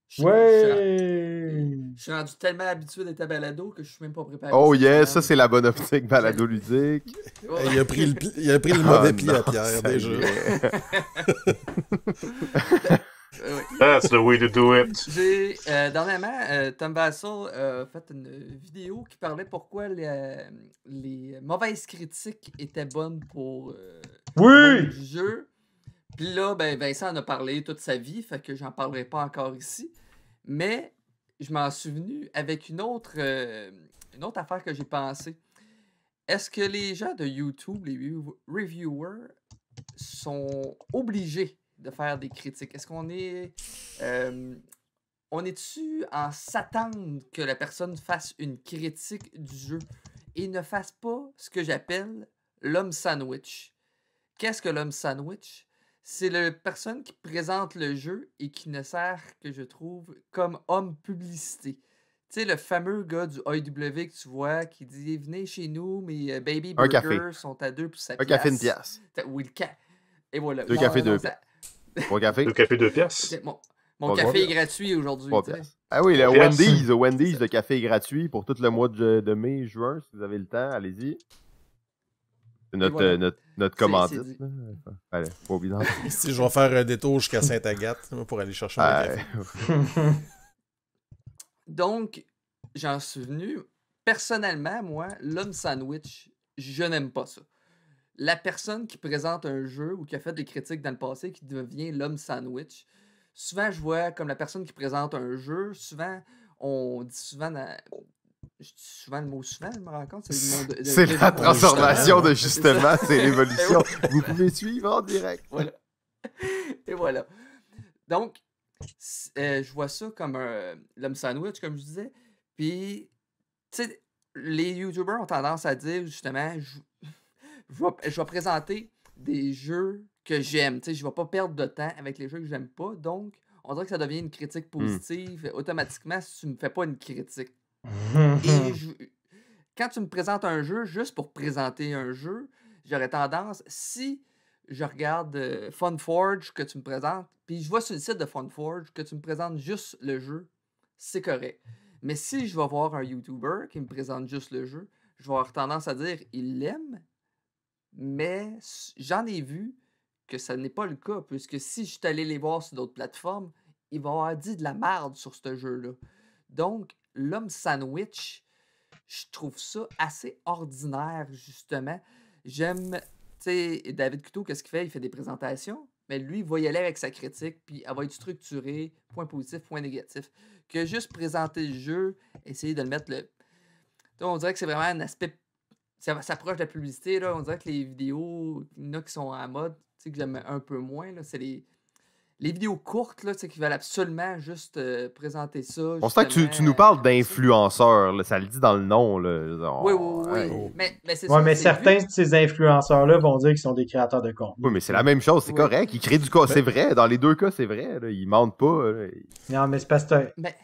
Je, ouais! Je suis rendu tellement habitué d'être à balado que je suis même pas préparé. Oh yes, ça c'est la bonne optique balado ludique. il, a pris le, ah, mauvais pied à Pierre déjà. That's the way to do it. Euh, dernièrement, euh, Tom Vassell a euh, fait une vidéo qui parlait pourquoi les, mauvaises critiques étaient bonnes pour, le jeu. Puis là, ben, Vincent en a parlé toute sa vie, fait que j'en parlerai pas encore ici. Mais je m'en suis venu avec une autre affaire que j'ai pensée. Est-ce que les gens de YouTube, les reviewers, sont obligés de faire des critiques? Est-ce qu'on est. Euh, on est-tu en s'attendre que la personne fasse une critique du jeu et ne fasse pas ce que j'appelle l'homme sandwich? Qu'est-ce que l'homme sandwich? C'est la personne qui présente le jeu et qui ne sert que je trouve comme homme publicité. Tu sais, le fameux gars du IW que tu vois qui dit Venez chez nous, mes euh, baby burgers sont à deux pour 7 Un café, une pièce. Oui, le ca... Et voilà. Deux cafés, deux. Mon café, Le pièces. Mon, café est gratuit aujourd'hui. Ah oui, le Wendy's, le Wendy's, le café est gratuit pour tout le mois de, mai, juin, si vous avez le temps, allez-y. C'est notre, voilà. Allez, pas Si je vais faire un détour jusqu'à Sainte-Agathe pour aller chercher mon ah, café. Donc, j'en suis venu. Personnellement, moi, l'homme sandwich, je n'aime pas ça la personne qui présente un jeu ou qui a fait des critiques dans le passé qui devient l'homme sandwich. Souvent, je vois comme la personne qui présente un jeu, souvent, on dit souvent. Je dis souvent le mot souvent, je me rends compte. C'est la transformation de justement, c'est l'évolution. Vous pouvez suivre en direct. Voilà. Et voilà. Donc, euh, je vois ça comme un euh, l'homme sandwich, comme je disais. Puis, tu sais, les YouTubers ont tendance à dire justement, je vais, présenter des jeux que j'aime. Je ne je vais pas perdre de temps avec les jeux que j'aime pas. Donc, on dirait que ça devient une critique hmm. positive euh, automatiquement si tu me fais pas une critique. Et quand tu me présentes un jeu juste pour présenter un jeu, j'aurais tendance, si je regarde euh, Funforge que tu me présentes, puis je vois sur le site de Funforge que tu me présentes juste le jeu, c'est correct. Mais si je vais voir un YouTuber qui me présente juste le jeu, je vais avoir tendance à dire il l'aime, mais j'en ai vu que ça n'est pas le cas, puisque si je suis allé les voir sur d'autres plateformes, ils vont avoir dit de la merde sur ce jeu-là. Donc, l'homme sandwich, je trouve ça assez ordinaire, justement. J'aime, tu sais, David Couteau, qu'est-ce qu'il fait? Il fait des présentations, mais lui, il va y aller avec sa critique, puis elle va être structurée, point positif, point négatif, que juste présenter le jeu, essayer de le mettre le... Donc, on dirait que c'est vraiment un aspect ça s'approche de la publicité. Là. On dirait que les vidéos, il en qui sont à mode, tu sais, que j'aime un peu moins. là. C'est les, les vidéos courtes, là, qui veulent absolument juste euh, présenter ça. On sent que tu, nous parles euh, d'influenceurs, ça le dit dans le nom. Là. oui, oui, oui. Mais, certains de ces influenceurs-là vont dire qu'ils sont des créateurs de contenu. Oui, mais c'est la même chose, c'est correct. Ils créent du cas, c'est ben vrai. Dans les deux cas, c'est vrai. Ils mentent pas. Non, mais c'est parce que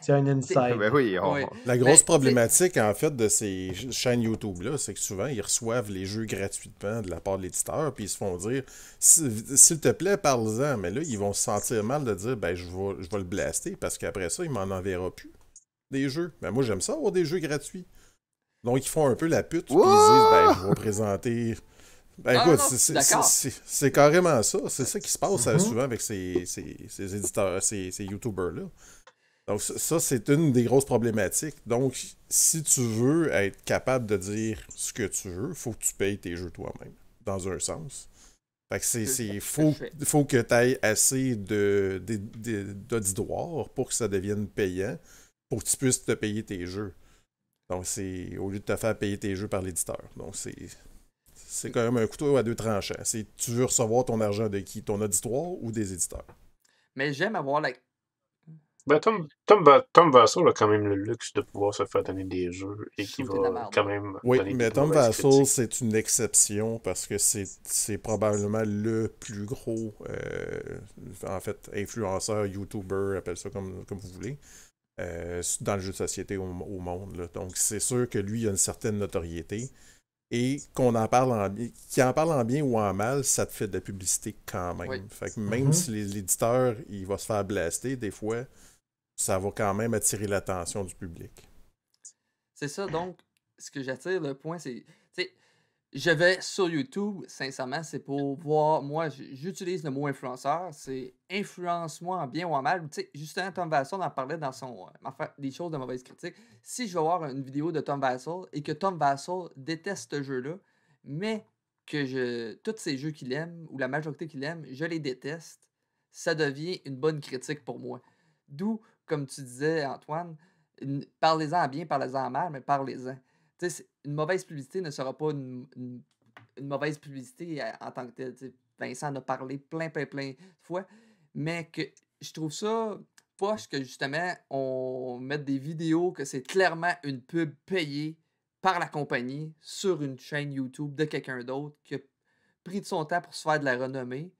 c'est ben, un, inside. Ben oui, La grosse problématique, en fait, de ces chaînes YouTube-là, c'est que souvent, ils reçoivent les jeux gratuitement de la part de l'éditeur, puis ils se font dire s'il te plaît, parle-en. Mais là, ils vont se sentir mal de dire ben je vais, je vais le blaster parce qu'après ça, il m'en enverra plus des jeux. ben, moi j'aime ça avoir des jeux gratuits. Donc ils font un peu la pute et ils disent ben je vais présenter. Ben ah, écoute, c'est carrément ça. C'est ça qui se passe euh, mm-hmm. souvent avec ces, ces, éditeurs, ces, ces YouTubers-là. Donc ça, c'est une des grosses problématiques. Donc, si tu veux être capable de dire ce que tu veux, faut que tu payes tes jeux toi-même, dans un sens. Fait que c'est, faut, faut que tu aies assez de, pour que ça devienne payant, pour que tu puisses te payer tes jeux. Donc, c'est au lieu de te faire payer tes jeux par l'éditeur. Donc, c'est, c'est quand même un couteau à deux tranchants. C'est, tu veux recevoir ton argent de qui Ton auditoire ou des éditeurs Mais j'aime avoir la, ben, Tom, Tom, a quand même le luxe de pouvoir se faire donner des jeux et qui va quand même. Oui, mais Tom Vassal, c'est une exception parce que c'est probablement le plus gros, euh, en fait, influenceur, YouTuber, appelle ça comme, comme vous voulez, euh, dans le jeu de société au, monde. Donc, c'est sûr que lui, il a une certaine notoriété. Et qu'on en parle en qu'il en parle en bien ou en mal, ça te fait de la publicité quand même. Fait que mm-hmm. même si l'éditeur, il va se faire blaster, des fois, ça va quand même attirer l'attention du public. C'est ça, donc, ce que j'attire, le point, c'est. tu sais, Je vais sur YouTube, sincèrement, c'est pour voir. Moi, j'utilise le mot influenceur. C'est influence-moi en bien ou en mal. Tu sais, justement, Tom Vassal en parlait dans son. Euh, des choses de mauvaise critique. Si je vais voir une vidéo de Tom Vassal et que Tom Vassal déteste ce jeu-là, mais que je tous ces jeux qu'il aime, ou la majorité qu'il aime, je les déteste, ça devient une bonne critique pour moi. D'où comme tu disais, Antoine, parlez-en bien, parlez-en mal, mais parlez-en. Une mauvaise publicité ne sera pas une, mauvaise publicité en tant que telle. Vincent en a parlé plein, plein, plein de fois. Mais que je trouve ça poche que justement, on mette des vidéos que c'est clairement une pub payée par la compagnie sur une chaîne YouTube de quelqu'un d'autre qui a pris de son temps pour se faire de la renommée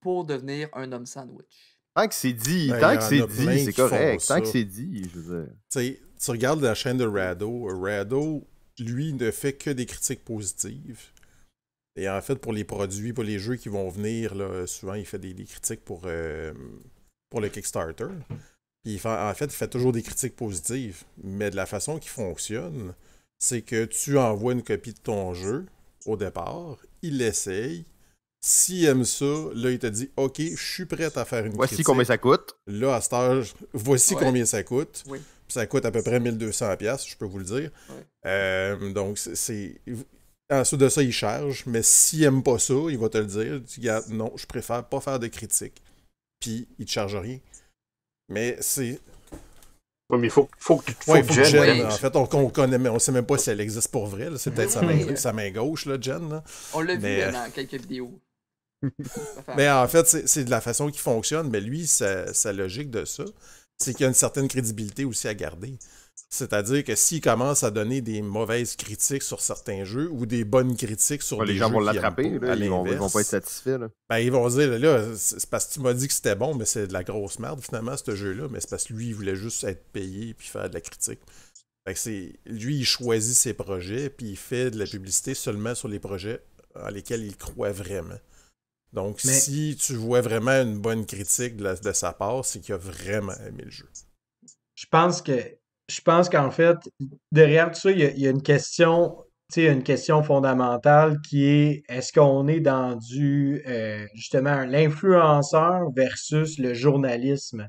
pour devenir un homme sandwich. Tant que c'est dit, ben, tant que c'est dit, c'est correct. Tant que c'est dit, je veux dire. tu regardes la chaîne de Rado. Rado, lui, ne fait que des critiques positives. Et en fait, pour les produits, pour les jeux qui vont venir, souvent, il fait des, critiques pour, euh, pour le Kickstarter. Puis en fait, il fait toujours des critiques positives. Mais de la façon qui fonctionne, c'est que tu envoies une copie de ton jeu au départ, il l'essaye, s'il aime ça, là, il te dit OK, je suis prêt à faire une critique. Voici combien ça coûte. Là, à stage, âge, voici combien ça coûte. ça coûte à peu près 1200$, je peux vous le dire. Euh, donc, c'est. en dessous de ça, il charge, mais s'il aime pas ça, il va te le dire. Tu dis non, je préfère pas faire de critique. Puis, il te charge rien. Mais c'est. Oui, mais il faut, faut que tu faut, ouais, faut En fait, on, ne connaît, on sait même pas si elle existe pour vrai. C'est peut-être sa, main, gauche, là, Jen. On l'a vu euh, euh, dans quelques vidéos. mais en fait, c'est de la façon qu'il fonctionne. Mais lui, sa, logique de ça, c'est qu'il y a une certaine crédibilité aussi à garder. C'est-à-dire que s'il commence à donner des mauvaises critiques sur certains jeux ou des bonnes critiques sur des jeux les gens vont l'attraper, ils, vont pas être satisfaits. Ben, ils vont dire là, c'est parce que tu m'as dit que c'était bon, mais c'est de la grosse merde finalement ce jeu-là, mais c'est parce que lui, il voulait juste être payé puis faire de la critique. lui, il choisit ses projets puis il fait de la publicité seulement sur les projets en lesquels il croit vraiment. Donc, si tu vois vraiment une bonne critique de, sa part, c'est qu'il a vraiment aimé le jeu. Je pense que je pense qu'en fait, derrière tout ça, il y, a, il y a une question, une question fondamentale qui est est-ce qu'on est dans du euh, justement l'influenceur versus le journalisme?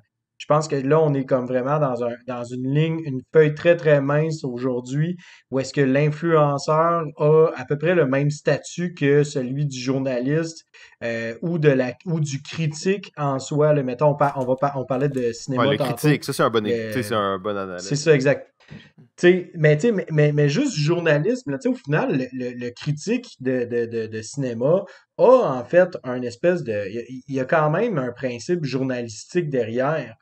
Je pense que là, on est comme vraiment dans, dans une ligne, une feuille très, très mince aujourd'hui, où est-ce que l'influenceur a à peu près le même statut que celui du journaliste euh, ou, de la, ou du critique en soi. Le mettons, on, on, va, on parlait de cinéma. le critique, ça, c'est un bon, euh, analyse. C'est ça, exact mais, mais, mais, mais, juste journalisme, au final, le, critique de, de, cinéma a en fait un espèce de. Il y, a quand même un principe journalistique derrière.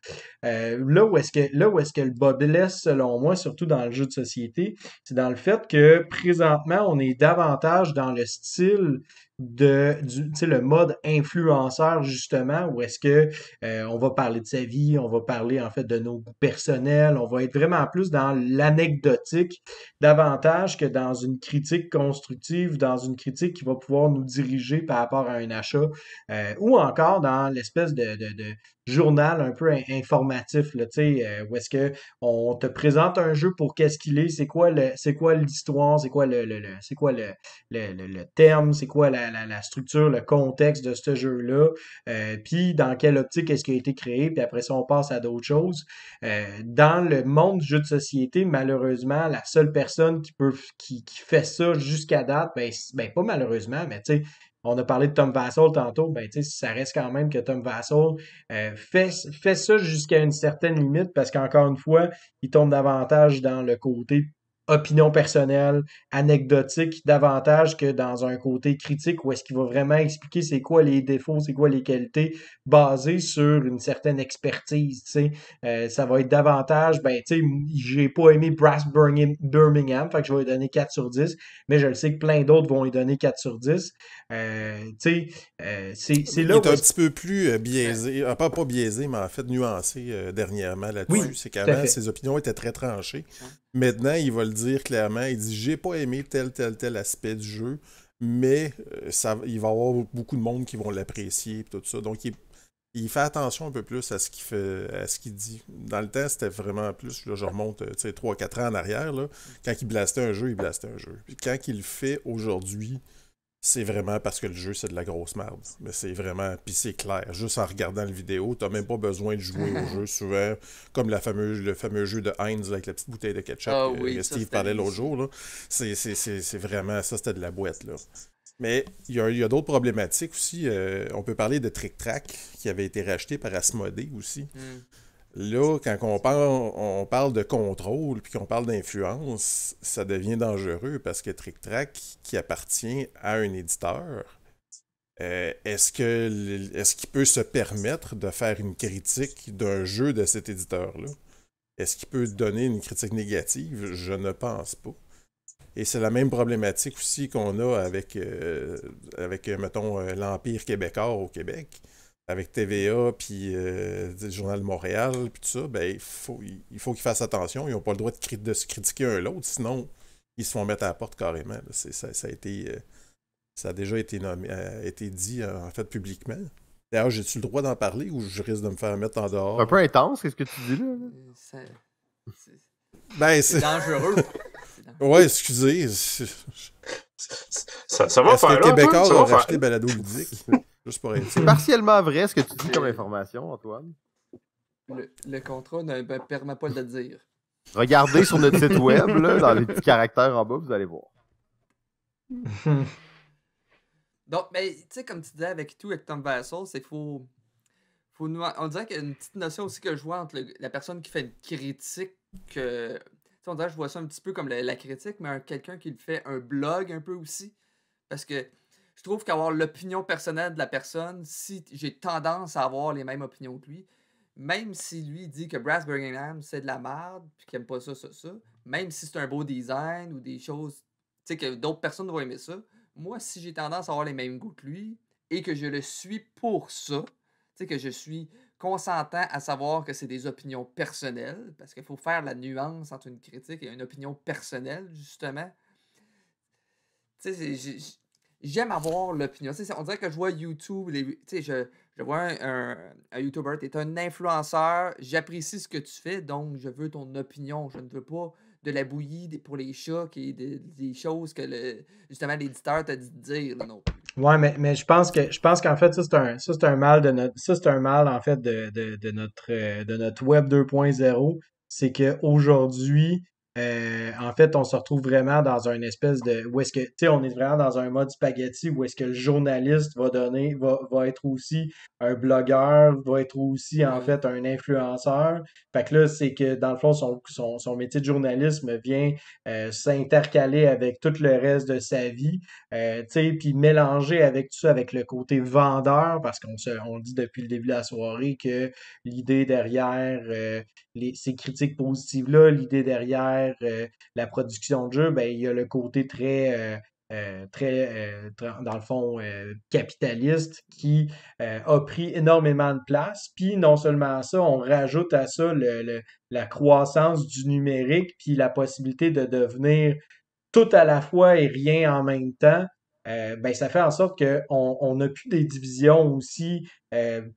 Euh, là où est-ce que là où est-ce que le bas blesse, selon moi, surtout dans le jeu de société, c'est dans le fait que présentement, on est davantage dans le style de du le mode influenceur justement ou est-ce que euh, on va parler de sa vie, on va parler en fait de nos goûts personnels, on va être vraiment plus dans l'anecdotique davantage que dans une critique constructive, dans une critique qui va pouvoir nous diriger par rapport à un achat euh, ou encore dans l'espèce de, journal un peu informatif, là, sais, euh, où est-ce que on te présente un jeu pour qu'est-ce qu'il est, c'est quoi le, c'est quoi l'histoire, c'est quoi le, le, c'est quoi le, le terme, c'est quoi la, la, la, structure, le contexte de ce jeu-là, euh, puis dans quelle optique est-ce qu'il a été créé, puis après ça on passe à d'autres choses. Euh, dans le monde du jeu de société, malheureusement, la seule personne qui peut qui, qui fait ça jusqu'à date, ben, ben pas malheureusement, mais tu sais, on a parlé de Tom Vassal tantôt, ben, ça reste quand même que Tom Vassell euh, fait, fait ça jusqu'à une certaine limite parce qu'encore une fois, il tombe davantage dans le côté opinion personnelle, anecdotique, davantage que dans un côté critique où est-ce qu'il va vraiment expliquer c'est quoi les défauts, c'est quoi les qualités, basées sur une certaine expertise. Euh, ça va être davantage, ben, tu sais, j'ai pas aimé Brass Birmingham, fait que je vais lui donner 4 sur 10, mais je le sais que plein d'autres vont lui donner 4 sur 10. Euh, euh, c'est là. Il est un petit peu plus euh, biaisé, pas, pas biaisé, mais en fait nuancé dernièrement là-dessus. c'est qu'avant, ses opinions étaient très tranchées. Maintenant, il va le dire clairement. Il dit J'ai pas aimé tel, tel, tel aspect du jeu, mais ça, il va y avoir beaucoup de monde qui vont l'apprécier tout ça. Donc, il fait attention un peu plus à ce qu'il fait, ce qu'il dit. Dans le temps, c'était vraiment plus, là, je remonte 3-4 ans en arrière, mm. quand il blastait un jeu, il blastait un jeu. Puis quand il le fait aujourd'hui, c'est vraiment parce que le jeu, c'est de la grosse merde. Mais c'est vraiment. Puis c'est clair. Juste en regardant la vidéo, tu t'as même pas besoin de jouer au mhm. jeu souvent. Comme la fameuse, le fameux jeu de Heinz avec la petite bouteille de ketchup ah que Steve parlait l'autre jour. C'est vraiment. Ça, c'était de la boîte. là. Mais il y a, d'autres problématiques aussi. Euh, on peut parler de Trick Track qui avait été racheté par Asmodee aussi. Mhm. Là, quand on parle, de contrôle puis qu'on parle d'influence, ça devient dangereux parce que Trick Track, qui appartient à un éditeur, euh, est-ce qu'il peut se permettre de faire une critique d'un jeu de cet éditeur-là? Est-ce qu'il peut donner une critique négative? Je ne pense pas. Et c'est la même problématique aussi qu'on a avec, euh, avec euh, mettons, l'Empire québécois au Québec avec TVA, puis euh, le Journal de Montréal, puis tout ça, ben, il faut qu'ils fassent attention. Ils n'ont pas le droit de, se critiquer un l'autre, sinon ils se font mettre à la porte carrément. Euh, ça, a déjà été, euh, été dit, en fait, publiquement. D'ailleurs, j'ai-tu le droit d'en parler ou je risque de me faire mettre en dehors? Un peu intense, qu'est-ce que tu dis là? Ben, c'est... dangereux. ouais, excusez. Ça, va faire est que Québécois ont Balado Ludique? C'est partiellement vrai ce que tu dis comme information, Antoine. Le, contrat ne me permet pas de le dire. Regardez sur notre site web, dans les petits caractères en bas, vous allez voir. Donc, mais ben, tu sais, comme tu disais avec tout, avec Tom Vassal, c'est qu'il faut. nous, on dirait qu'il y a une petite notion aussi que je vois entre la personne qui fait une critique. que, on dirait que je vois ça un petit peu comme la, la critique, mais quelqu'un qui fait un blog un peu aussi. Parce que trouve qu'avoir l'opinion personnelle de la personne, si j'ai tendance à avoir les mêmes opinions que lui, même si lui dit que Brass Birmingham c'est de la merde, puis qu'il aime pas ça, ça, ça, même si c'est un beau design ou des choses, tu sais, que d'autres personnes vont aimer ça, moi, si j'ai tendance à avoir les mêmes goûts que lui et que je le suis pour ça, tu sais, que je suis consentant à savoir que c'est des opinions personnelles, parce qu'il faut faire la nuance entre une critique et une opinion personnelle, justement. Tu sais, j'aime avoir l'opinion. On dirait que je vois YouTube, je, vois un, YouTuber, tu es un influenceur, j'apprécie ce que tu fais, donc je veux ton opinion. Je ne veux pas de la bouillie pour les chocs et des, choses que justement l'éditeur t'a dit de dire non Ouais, mais, mais je pense que je pense qu'en fait, ça c'est un, ça, un mal de c'est un mal en fait de, notre euh, de notre web 2.0. C'est qu'aujourd'hui, euh, en fait, on se retrouve vraiment dans une espèce de. Où est-ce que. Tu sais, on est vraiment dans un mode spaghetti où est-ce que le journaliste va donner. Va, être aussi un blogueur, va être aussi, en fait, un influenceur. Fait que là, c'est que, dans le fond, son, métier de journalisme vient euh, s'intercaler avec tout le reste de sa vie. Euh, tu sais, puis mélanger avec tout ça, avec le côté vendeur, parce qu'on se, dit depuis le début de la soirée que l'idée derrière les, ces critiques positives-là, l'idée derrière euh, la production de jeux, ben, il y a le côté très euh, euh, très, dans le fond, capitaliste qui a pris énormément de place. Puis non seulement ça, on rajoute à ça la croissance du numérique, puis la possibilité de devenir tout à la fois et rien en même temps. Ben, ça fait en sorte qu'on n'a plus des divisions aussi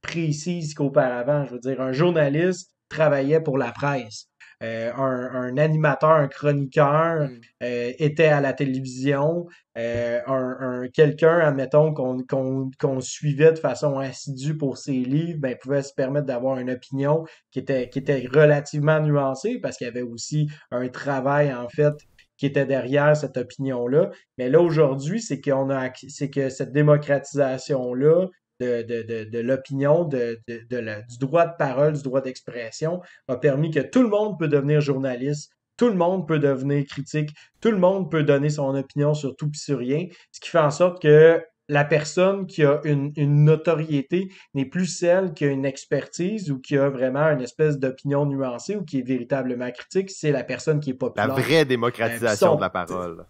précises qu'auparavant. Je veux dire, un journaliste travaillait pour la presse. Euh, un, animateur, un chroniqueur hmm. euh, était à la télévision, euh, un, quelqu'un, admettons, qu'on suivait de façon assidue pour ses livres, ben, pouvait se permettre d'avoir une opinion qui était, qui était relativement nuancée parce qu'il y avait aussi un travail, en fait, qui était derrière cette opinion-là. Mais là, aujourd'hui, c'est qu'on a c'est que cette démocratisation-là, de, l'opinion, du droit de parole, du droit d'expression, a permis que tout le monde peut devenir journaliste, tout le monde peut devenir critique, tout le monde peut donner son opinion sur tout et sur rien, ce qui fait en sorte que la personne qui a une, notoriété n'est plus celle qui a une expertise ou qui a vraiment une espèce d'opinion nuancée ou qui est véritablement critique, c'est la personne qui est populaire. La vraie démocratisation ben, de la parole.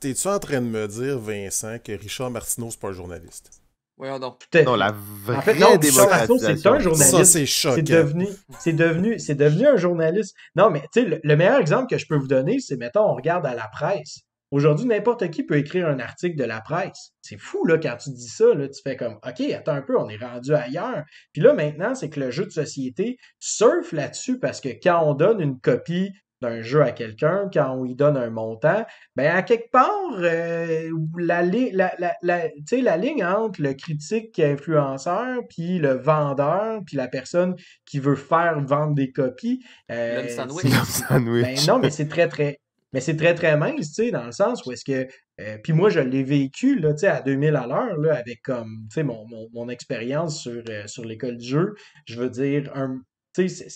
T'es-tu en train de me dire, Vincent, que Richard Martineau, c'est pas un journaliste? Voyons Non, la vraie C'est un journaliste. Ça, c'est C'est devenu, c'est devenu, c'est devenu un journaliste. Non, mais tu sais, le, meilleur exemple que je peux vous donner, c'est, mettons, on regarde à la presse. Aujourd'hui, n'importe qui peut écrire un article de la presse. C'est fou, là, quand tu dis ça, là, tu fais comme, OK, attends un peu, on est rendu ailleurs. Puis là, maintenant, c'est que le jeu de société surfe là-dessus parce que quand on donne une copie un jeu à quelqu'un, quand on lui donne un montant, ben à quelque part, euh, la, la, ligne entre le critique qui influenceur, puis le vendeur, puis la personne qui veut faire vendre des copies. Euh, le sandwich. Ben, non, mais c'est très, très, mais c'est très, très mince, tu sais, dans le sens où est-ce que. Euh, puis moi, je l'ai vécu, là, tu sais, à 2000 à l'heure, là, avec comme, tu sais, mon, expérience sur, euh, sur l'école du jeu. Je veux dire, un. Tu sais,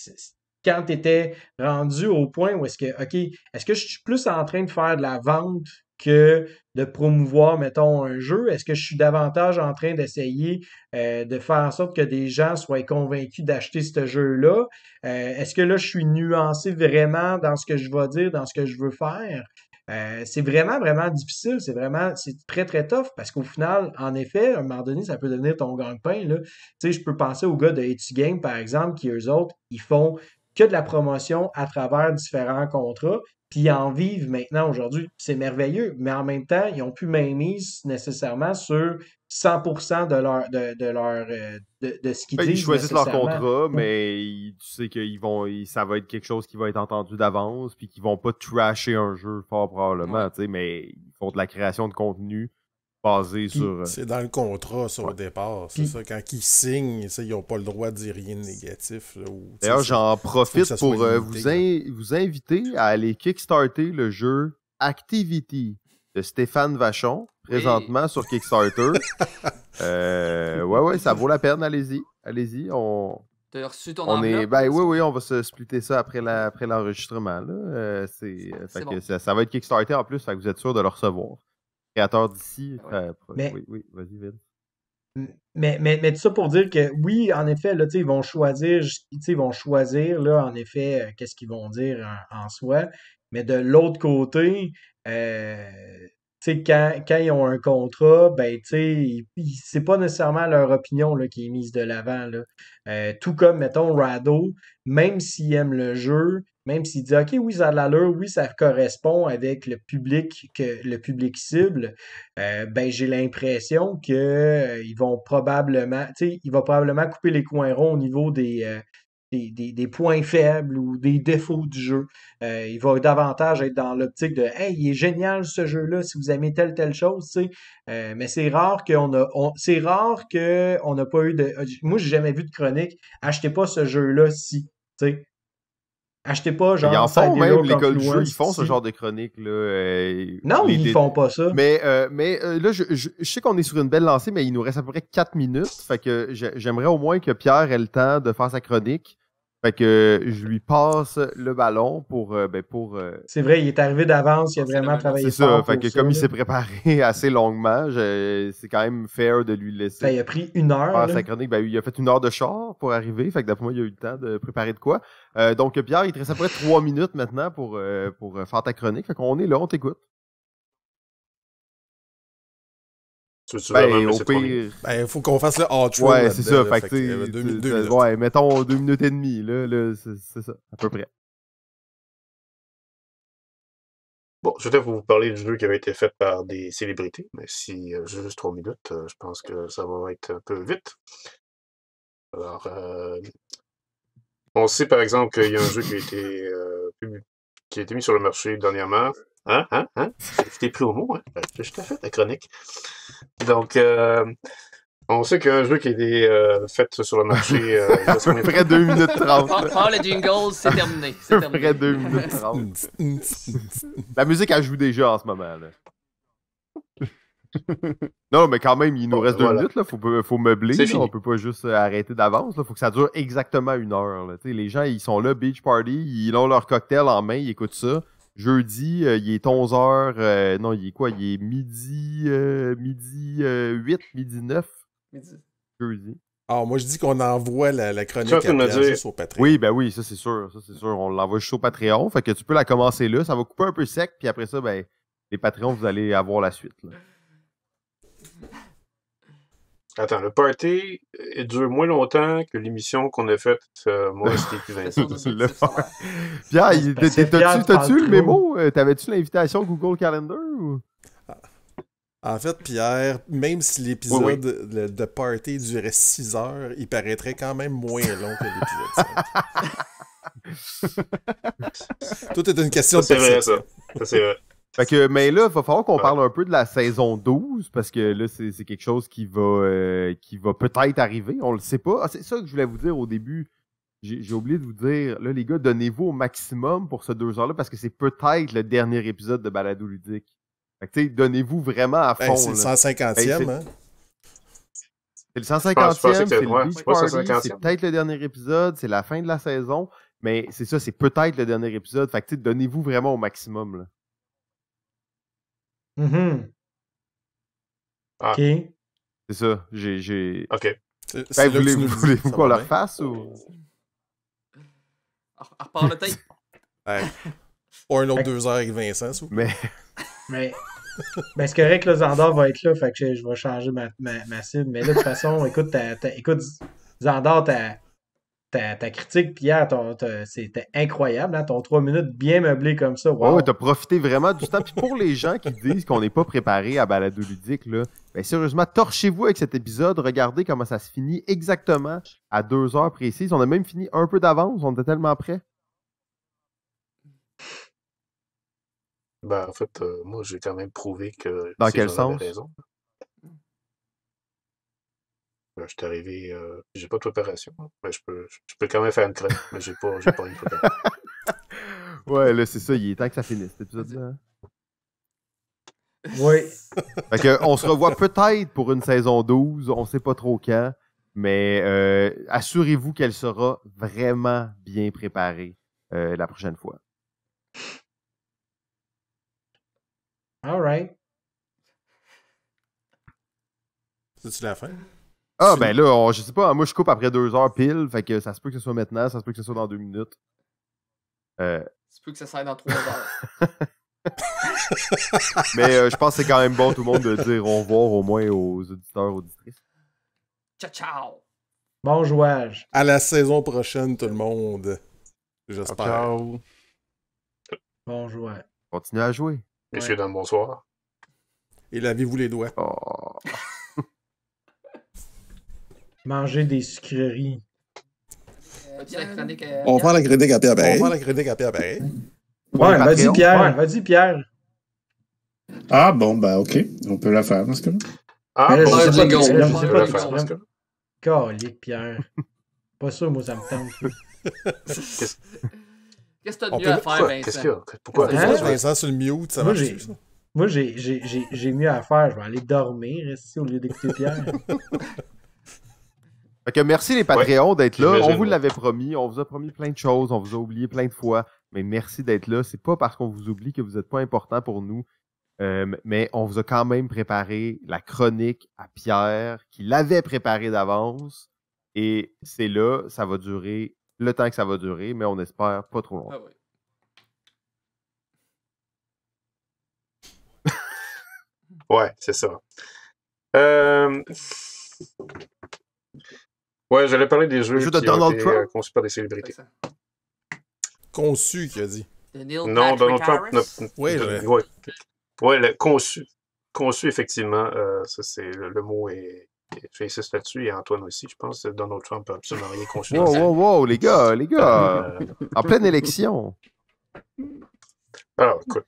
quand tu étais rendu au point où est-ce que, OK, est-ce que je suis plus en train de faire de la vente que de promouvoir, mettons, un jeu? Est-ce que je suis davantage en train d'essayer euh, de faire en sorte que des gens soient convaincus d'acheter ce jeu-là? Euh, est-ce que là, je suis nuancé vraiment dans ce que je vais dire, dans ce que je veux faire? Euh, c'est vraiment, vraiment difficile. C'est vraiment, c'est très, très tough parce qu'au final, en effet, à un moment donné, ça peut devenir ton gang pain Tu sais, je peux penser aux gars de Etu Game, par exemple, qui eux autres, ils font que de la promotion à travers différents contrats, puis ils en vivent maintenant aujourd'hui. C'est merveilleux, mais en même temps, ils n'ont plus même nécessairement sur 100% de leur de, de leur euh, de, ce qu'ils ben, disent. Ils choisissent leur contrat, mais tu sais qu'ils vont ça va être quelque chose qui va être entendu d'avance, puis qu'ils vont pas trasher un jeu fort probablement, mais ils font de la création de contenu basé sur. Euh, c'est dans le contrat, ça, au départ. Quand ils signent, ils n'ont pas le droit de dire rien de négatif. D'ailleurs, j'en profite pour euh, vous, vous inviter à aller kickstarter le jeu Activity de Stéphane Vachon, présentement sur Kickstarter. euh, ouais, ouais, ça vaut la peine. Allez-y. Allez-y. On. T'as reçu ton on est... Ben oui, oui, on va se splitter ça après la... l'enregistrement. Euh, ça, va être Kickstarter en plus, vous êtes sûr de le recevoir créateurs d'ici. Ah mais... oui, vas-y, Ville. Mais, mais, mais, tout ça pour dire que oui, en effet, là, ils vont choisir, ils vont choisir là, en effet, euh, qu'est-ce qu'ils vont dire en, soi. Mais de l'autre côté, euh, quand, ils ont un contrat, ben c'est pas nécessairement leur opinion là, qui est mise de l'avant. Euh, tout comme, mettons, Rado, même s'il aime le jeu, même s'il dit OK, oui, ça a de l'allure, oui, ça correspond avec le public que le public cible, euh, ben j'ai l'impression que euh, vont probablement, va probablement couper les coins ronds au niveau des, euh, des, points faibles ou des défauts du jeu. il va davantage être dans l'optique de Hey, il est génial ce jeu-là, si vous aimez telle, telle chose, tu mais c'est rare qu'on a. On, c'est rare n'a pas eu de. Moi, j'ai jamais vu de chronique. Achetez pas ce jeu-là si. Achetez pas, genre. Ils en font même, l'école du jeu, ils font ce genre de chronique, là. Euh, non, ils font pas ça. Mais, euh, mais euh, là, je, je, je sais qu'on est sur une belle lancée, mais il nous reste à peu près 4 minutes. Fait que j'aimerais au moins que Pierre ait le temps de faire sa chronique. Fait que euh, je lui passe le ballon pour. Euh, ben pour euh, c'est vrai, il est arrivé d'avance, il a ah, vraiment travaillé. C'est ça, fait que comme il s'est préparé assez longuement, c'est quand même fair de lui laisser. Ben, il a pris une heure. Sa chronique, ben, il a fait une heure de char pour arriver, fait que d'après moi, il a eu le temps de préparer de quoi. donc Pierre, il te reste à peu près trois minutes maintenant pour, pour faire ta chronique. Fait qu'on est là, on t'écoute. Ben, ben, il ben, faut qu'on fasse le hard Ouais, c'est ça. fait que, euh, Ouais, mettons deux minutes et demie, là, c'est ça, à peu près. Bon, je vais vous parler du jeu qui avait été fait par des célébrités, mais si euh, juste trois minutes, euh, je pense que ça va être un peu vite. Alors, on sait par exemple qu'il y a un jeu qui qui a été mis sur le marché dernièrement, Hein, hein, hein? C'était plus au mot, hein? Ben, je t'ai fait la chronique. Donc, euh, on sait qu'un jeu qui a été euh, fait sur le marché. Euh, près 2 minutes 30. Par ah, ah, le jingle, c'est terminé. C'est terminé. 2 minutes 30. La musique, elle joue déjà en ce moment. non, mais quand même, il nous reste 2 minutes. il Faut, faut meubler. On peut pas juste euh, arrêter d'avance. il Faut que ça dure exactement une heure. Les gens, ils sont là, beach party, ils ont leur cocktail en main, ils écoutent ça. Jeudi, euh, il est 11h. Euh, non, il est quoi? Il est midi, euh, midi 8, midi 9. Midi. Jeudi. Ah, moi, je dis qu'on envoie la, chronique ça, à dire... au Patreon. Oui, ben oui, ça, c'est sûr. Ça, c'est sûr. On l'envoie juste au Patreon. Fait que tu peux la commencer là. Ça va couper un peu sec. Puis après ça, ben, les Patreons, vous allez avoir la suite. Attends, le party euh, dure moins longtemps que l'émission qu'on a faite, euh, moi, c'était plus Pierre, t'as-tu le mémo? Euh, t'avais-tu l'invitation Google Calendar? Ah, en fait, Pierre, même si l'épisode de, party durait 6 heures, il paraîtrait quand même moins long que l'épisode 5. Tout est une question de c'est vrai, ça. ça c'est vrai. Fait que, mais là, il va falloir qu'on parle un peu de la saison 12, parce que là, c'est quelque chose qui va, euh, qui va peut-être arriver, on le sait pas. Ah, c'est ça que je voulais vous dire au début. J'ai oublié de vous dire, là, les gars, donnez-vous au maximum pour ce deux heures-là, parce que c'est peut-être le dernier épisode de Balado Ludique. Fait que, donnez-vous vraiment à ben, fond. Ben, c'est le 150e, ben, hein? C'est le 150e, c'est le c'est peut-être le dernier épisode, c'est la fin de la saison, mais c'est ça, c'est peut-être le dernier épisode. Fait que, donnez-vous vraiment au maximum, là. Mhm. OK. C'est ça. J'ai. j'ai... OK. C'est, voulez, vous voulez qu'on la refasse ou. à part le tape. ouais. un autre deux heures avec Vincent, ou Mais. Mais. Mais. ben, c'est correct, le Zandor va être là, fait que je, vais changer ma, ma, ma cible. Mais là, de toute façon, écoute, t'as, écoute Zandor, t'as ta, ta, critique Pierre, c'était incroyable, hein, ton trois minutes bien meublé comme ça. Oui, Ouais, t'as profité vraiment du temps. Puis pour les gens qui disent qu'on n'est pas préparé à balado ludique, là, ben, sérieusement, torchez-vous avec cet épisode, regardez comment ça se finit exactement à deux heures précises. On a même fini un peu d'avance, on était tellement prêts. Ben, en fait, euh, moi, j'ai quand même prouvé que. Dans quel sens raison je suis arrivé, euh, j'ai pas de préparation, mais hein. ben, je peux, je peux quand même faire une crème, mais j'ai pas, j'ai pas une préparation. ouais, là, c'est ça, il est temps que ça finisse cet épisode ça hein. Oui. on se revoit peut-être pour une saison 12, on sait pas trop quand, mais euh, assurez-vous qu'elle sera vraiment bien préparée euh, la prochaine fois. All right. cest la fin? Ah, ben là, je sais pas, moi je coupe après deux heures pile, fait que ça se peut que ce soit maintenant, ça se peut que ce soit dans deux minutes. Euh... Ça se peut que ça soit dans trois heures. Mais euh, je pense que c'est quand même bon tout le monde de dire au revoir au moins aux auditeurs, auditrices. Ciao, ciao! Bon jouage! À la saison prochaine tout le monde! J'espère. Ciao! Bon jouage. Continuez à jouer. Messieurs, dames, bonsoir. Et lavez-vous les doigts. Oh. Manger des sucreries. Euh, euh, on prend la chronique à Pierre On prend la chronique à Pierre Ouais, vas-y Pierre, ouais. vas-y Pierre. Ah bon, bah ok, on peut la faire dans ce Ah, bon, je, sais la pas, je sais pas, je sais Pierre. pas sûr, moi ça me tente. Qu'est-ce que t'as de mieux à faire, Vincent? Qu'est-ce qu'il y a? Pourquoi? Hein? Vincent sur le mute, ça marche Moi, j'ai mieux à faire. Je vais aller dormir ici au lieu d'écouter Pierre. merci les Patreons d'être là. On vous l'avait promis. On vous a promis plein de choses. On vous a oublié plein de fois. Mais merci d'être là. C'est pas parce qu'on vous oublie que vous n'êtes pas important pour nous. Euh, mais on vous a quand même préparé la chronique à Pierre, qui l'avait préparée d'avance. Et c'est là, ça va durer le temps que ça va durer, mais on espère pas trop longtemps. Ah ouais. ouais, c'est ça. Euh... Ouais, j'allais parler des jeux, qui ont été, euh, conçus par des célébrités. Conçu, qui a dit. non, Donald Trump. n'a- Oui, je- ouais. Ouais, le conçu. Conçu, effectivement. Euh, ça, le, mot est. est- ça là-dessus, et Antoine aussi, je pense. Donald Trump n'a absolument rien conçu. Wow, wow, wow, les gars, les gars, euh, en pleine élection. alors, écoute,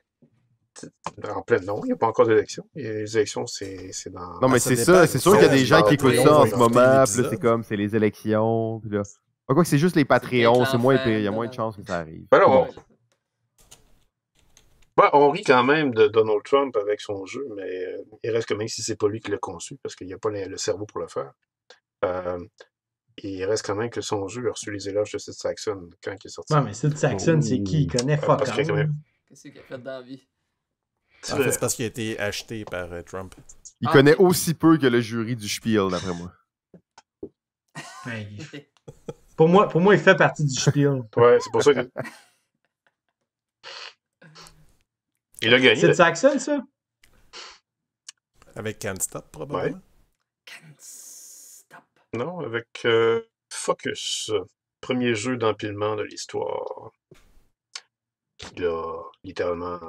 en plein nom, il n'y a pas encore d'élection. Les élections, c'est dans. Non, mais c'est ça, c'est sûr qu'il y a des gens qui écoutent ça en ce moment, puis c'est comme, c'est les élections, puis là. Pourquoi c'est juste les Patreons, c'est moins puis il y a moins de chances que ça arrive. Ben, ben on... rit quand même de Donald Trump avec son jeu, mais euh, il reste quand même si c'est pas lui qui l'a conçu, parce qu'il n'y a pas le cerveau pour le faire, euh, il reste quand même que son jeu a reçu les éloges de Sid Saxon quand il est sorti. Non, mais Sid Saxon, c'est qui Il connaît fuck Qu'est-ce qu'il a fait dans la en fait, c'est parce qu'il a été acheté par euh, Trump. Il ah, connaît aussi peu que le jury du Spiel, d'après moi. pour moi. Pour moi, il fait partie du Spiel. ouais, c'est pour ça que. Il a gagné. C'est de Saxon, ça? Avec Can't Stop, probablement. Ouais. Non, avec euh, Focus. Premier jeu d'empilement de l'histoire. Il a littéralement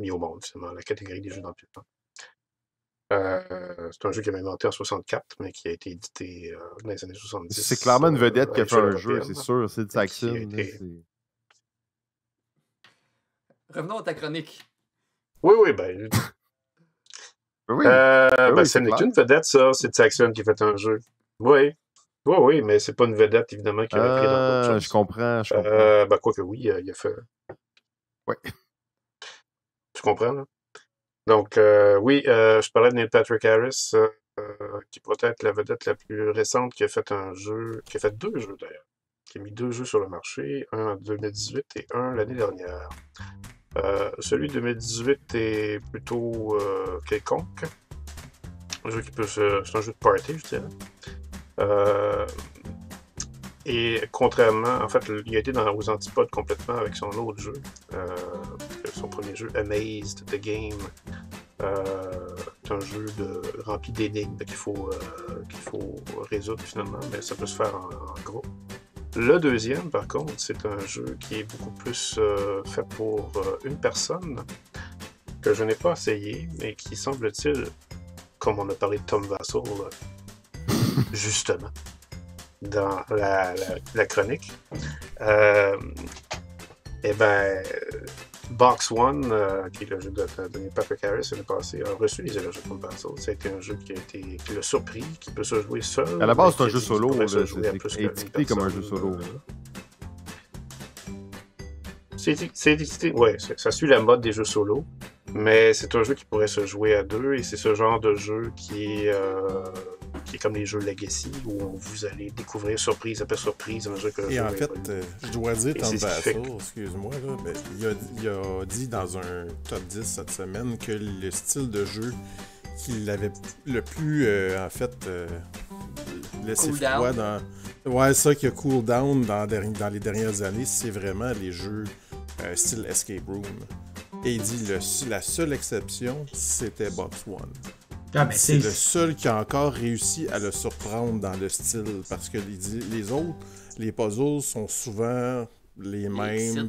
mis au monde, finalement, la catégorie des jeux dans euh, c'est un jeu qui a inventé en 64, mais qui a été édité euh, dans les années 70. C'est clairement une vedette euh, qui a fait un jeu, c'est sûr. C'est de Saxon. Revenons à ta chronique. Oui, oui, ben. ben oui. Euh, ben, ben c'est une vedette, ça. C'est de Saxon qui a fait un jeu. Oui. Oui, oui, mais c'est pas une vedette, évidemment, qui a pris dans Je comprends, je comprends. ben, quoi que oui, il a fait. Oui comprends? Donc, euh, oui, euh, je parlais de Neil Patrick Harris, euh, qui pourrait être la vedette la plus récente qui a fait un jeu, qui a fait deux jeux d'ailleurs, qui a mis deux jeux sur le marché, un en 2018 et un l'année dernière. celui de 2018 est plutôt quelconque. qui peut se... C'est un jeu de party, je dirais. et contrairement, en fait, il a été dans, aux antipodes complètement avec son autre jeu son premier jeu, Amazed the Game. Euh, c'est un jeu de, rempli d'énigmes qu'il faut, euh, qu'il faut résoudre finalement, mais ben, ça peut se faire en, gros. Le deuxième, par contre, c'est un jeu qui est beaucoup plus euh, fait pour euh, une personne, que je n'ai pas essayé, mais qui semble-t-il, comme on a parlé de Tom Vassal, justement, dans la, la chronique, eh bien, Box One, euh, qui est le jeu de, Paper Patrick Harris l'année passée, a reçu les élogies de Battle. C'est un jeu qui a été qui l'a surpris, qui peut se jouer seul. À la base, c'est un jeu solo. C'est étiqueté comme un jeu solo. C'est étiqueté, oui. Ça suit la mode des jeux solo. Mais c'est un jeu qui pourrait se jouer à deux et c'est ce genre de jeu qui. Euh, c'est comme les jeux Legacy, où vous allez découvrir surprise après surprise un jeu que Et en fait, euh, je dois dire, excuse-moi, il a, dit dans un top 10 cette semaine que le style de jeu qu'il avait le plus, euh, en fait, euh, laissé froid dans. Ouais, ça qui a cool down dans, les dernières années, c'est vraiment les jeux style Escape Room. Et il dit la seule exception, c'était Box One. Ah, ben, c'est le seul qui a encore réussi à le surprendre dans le style parce que les, autres, les puzzles sont souvent les mêmes.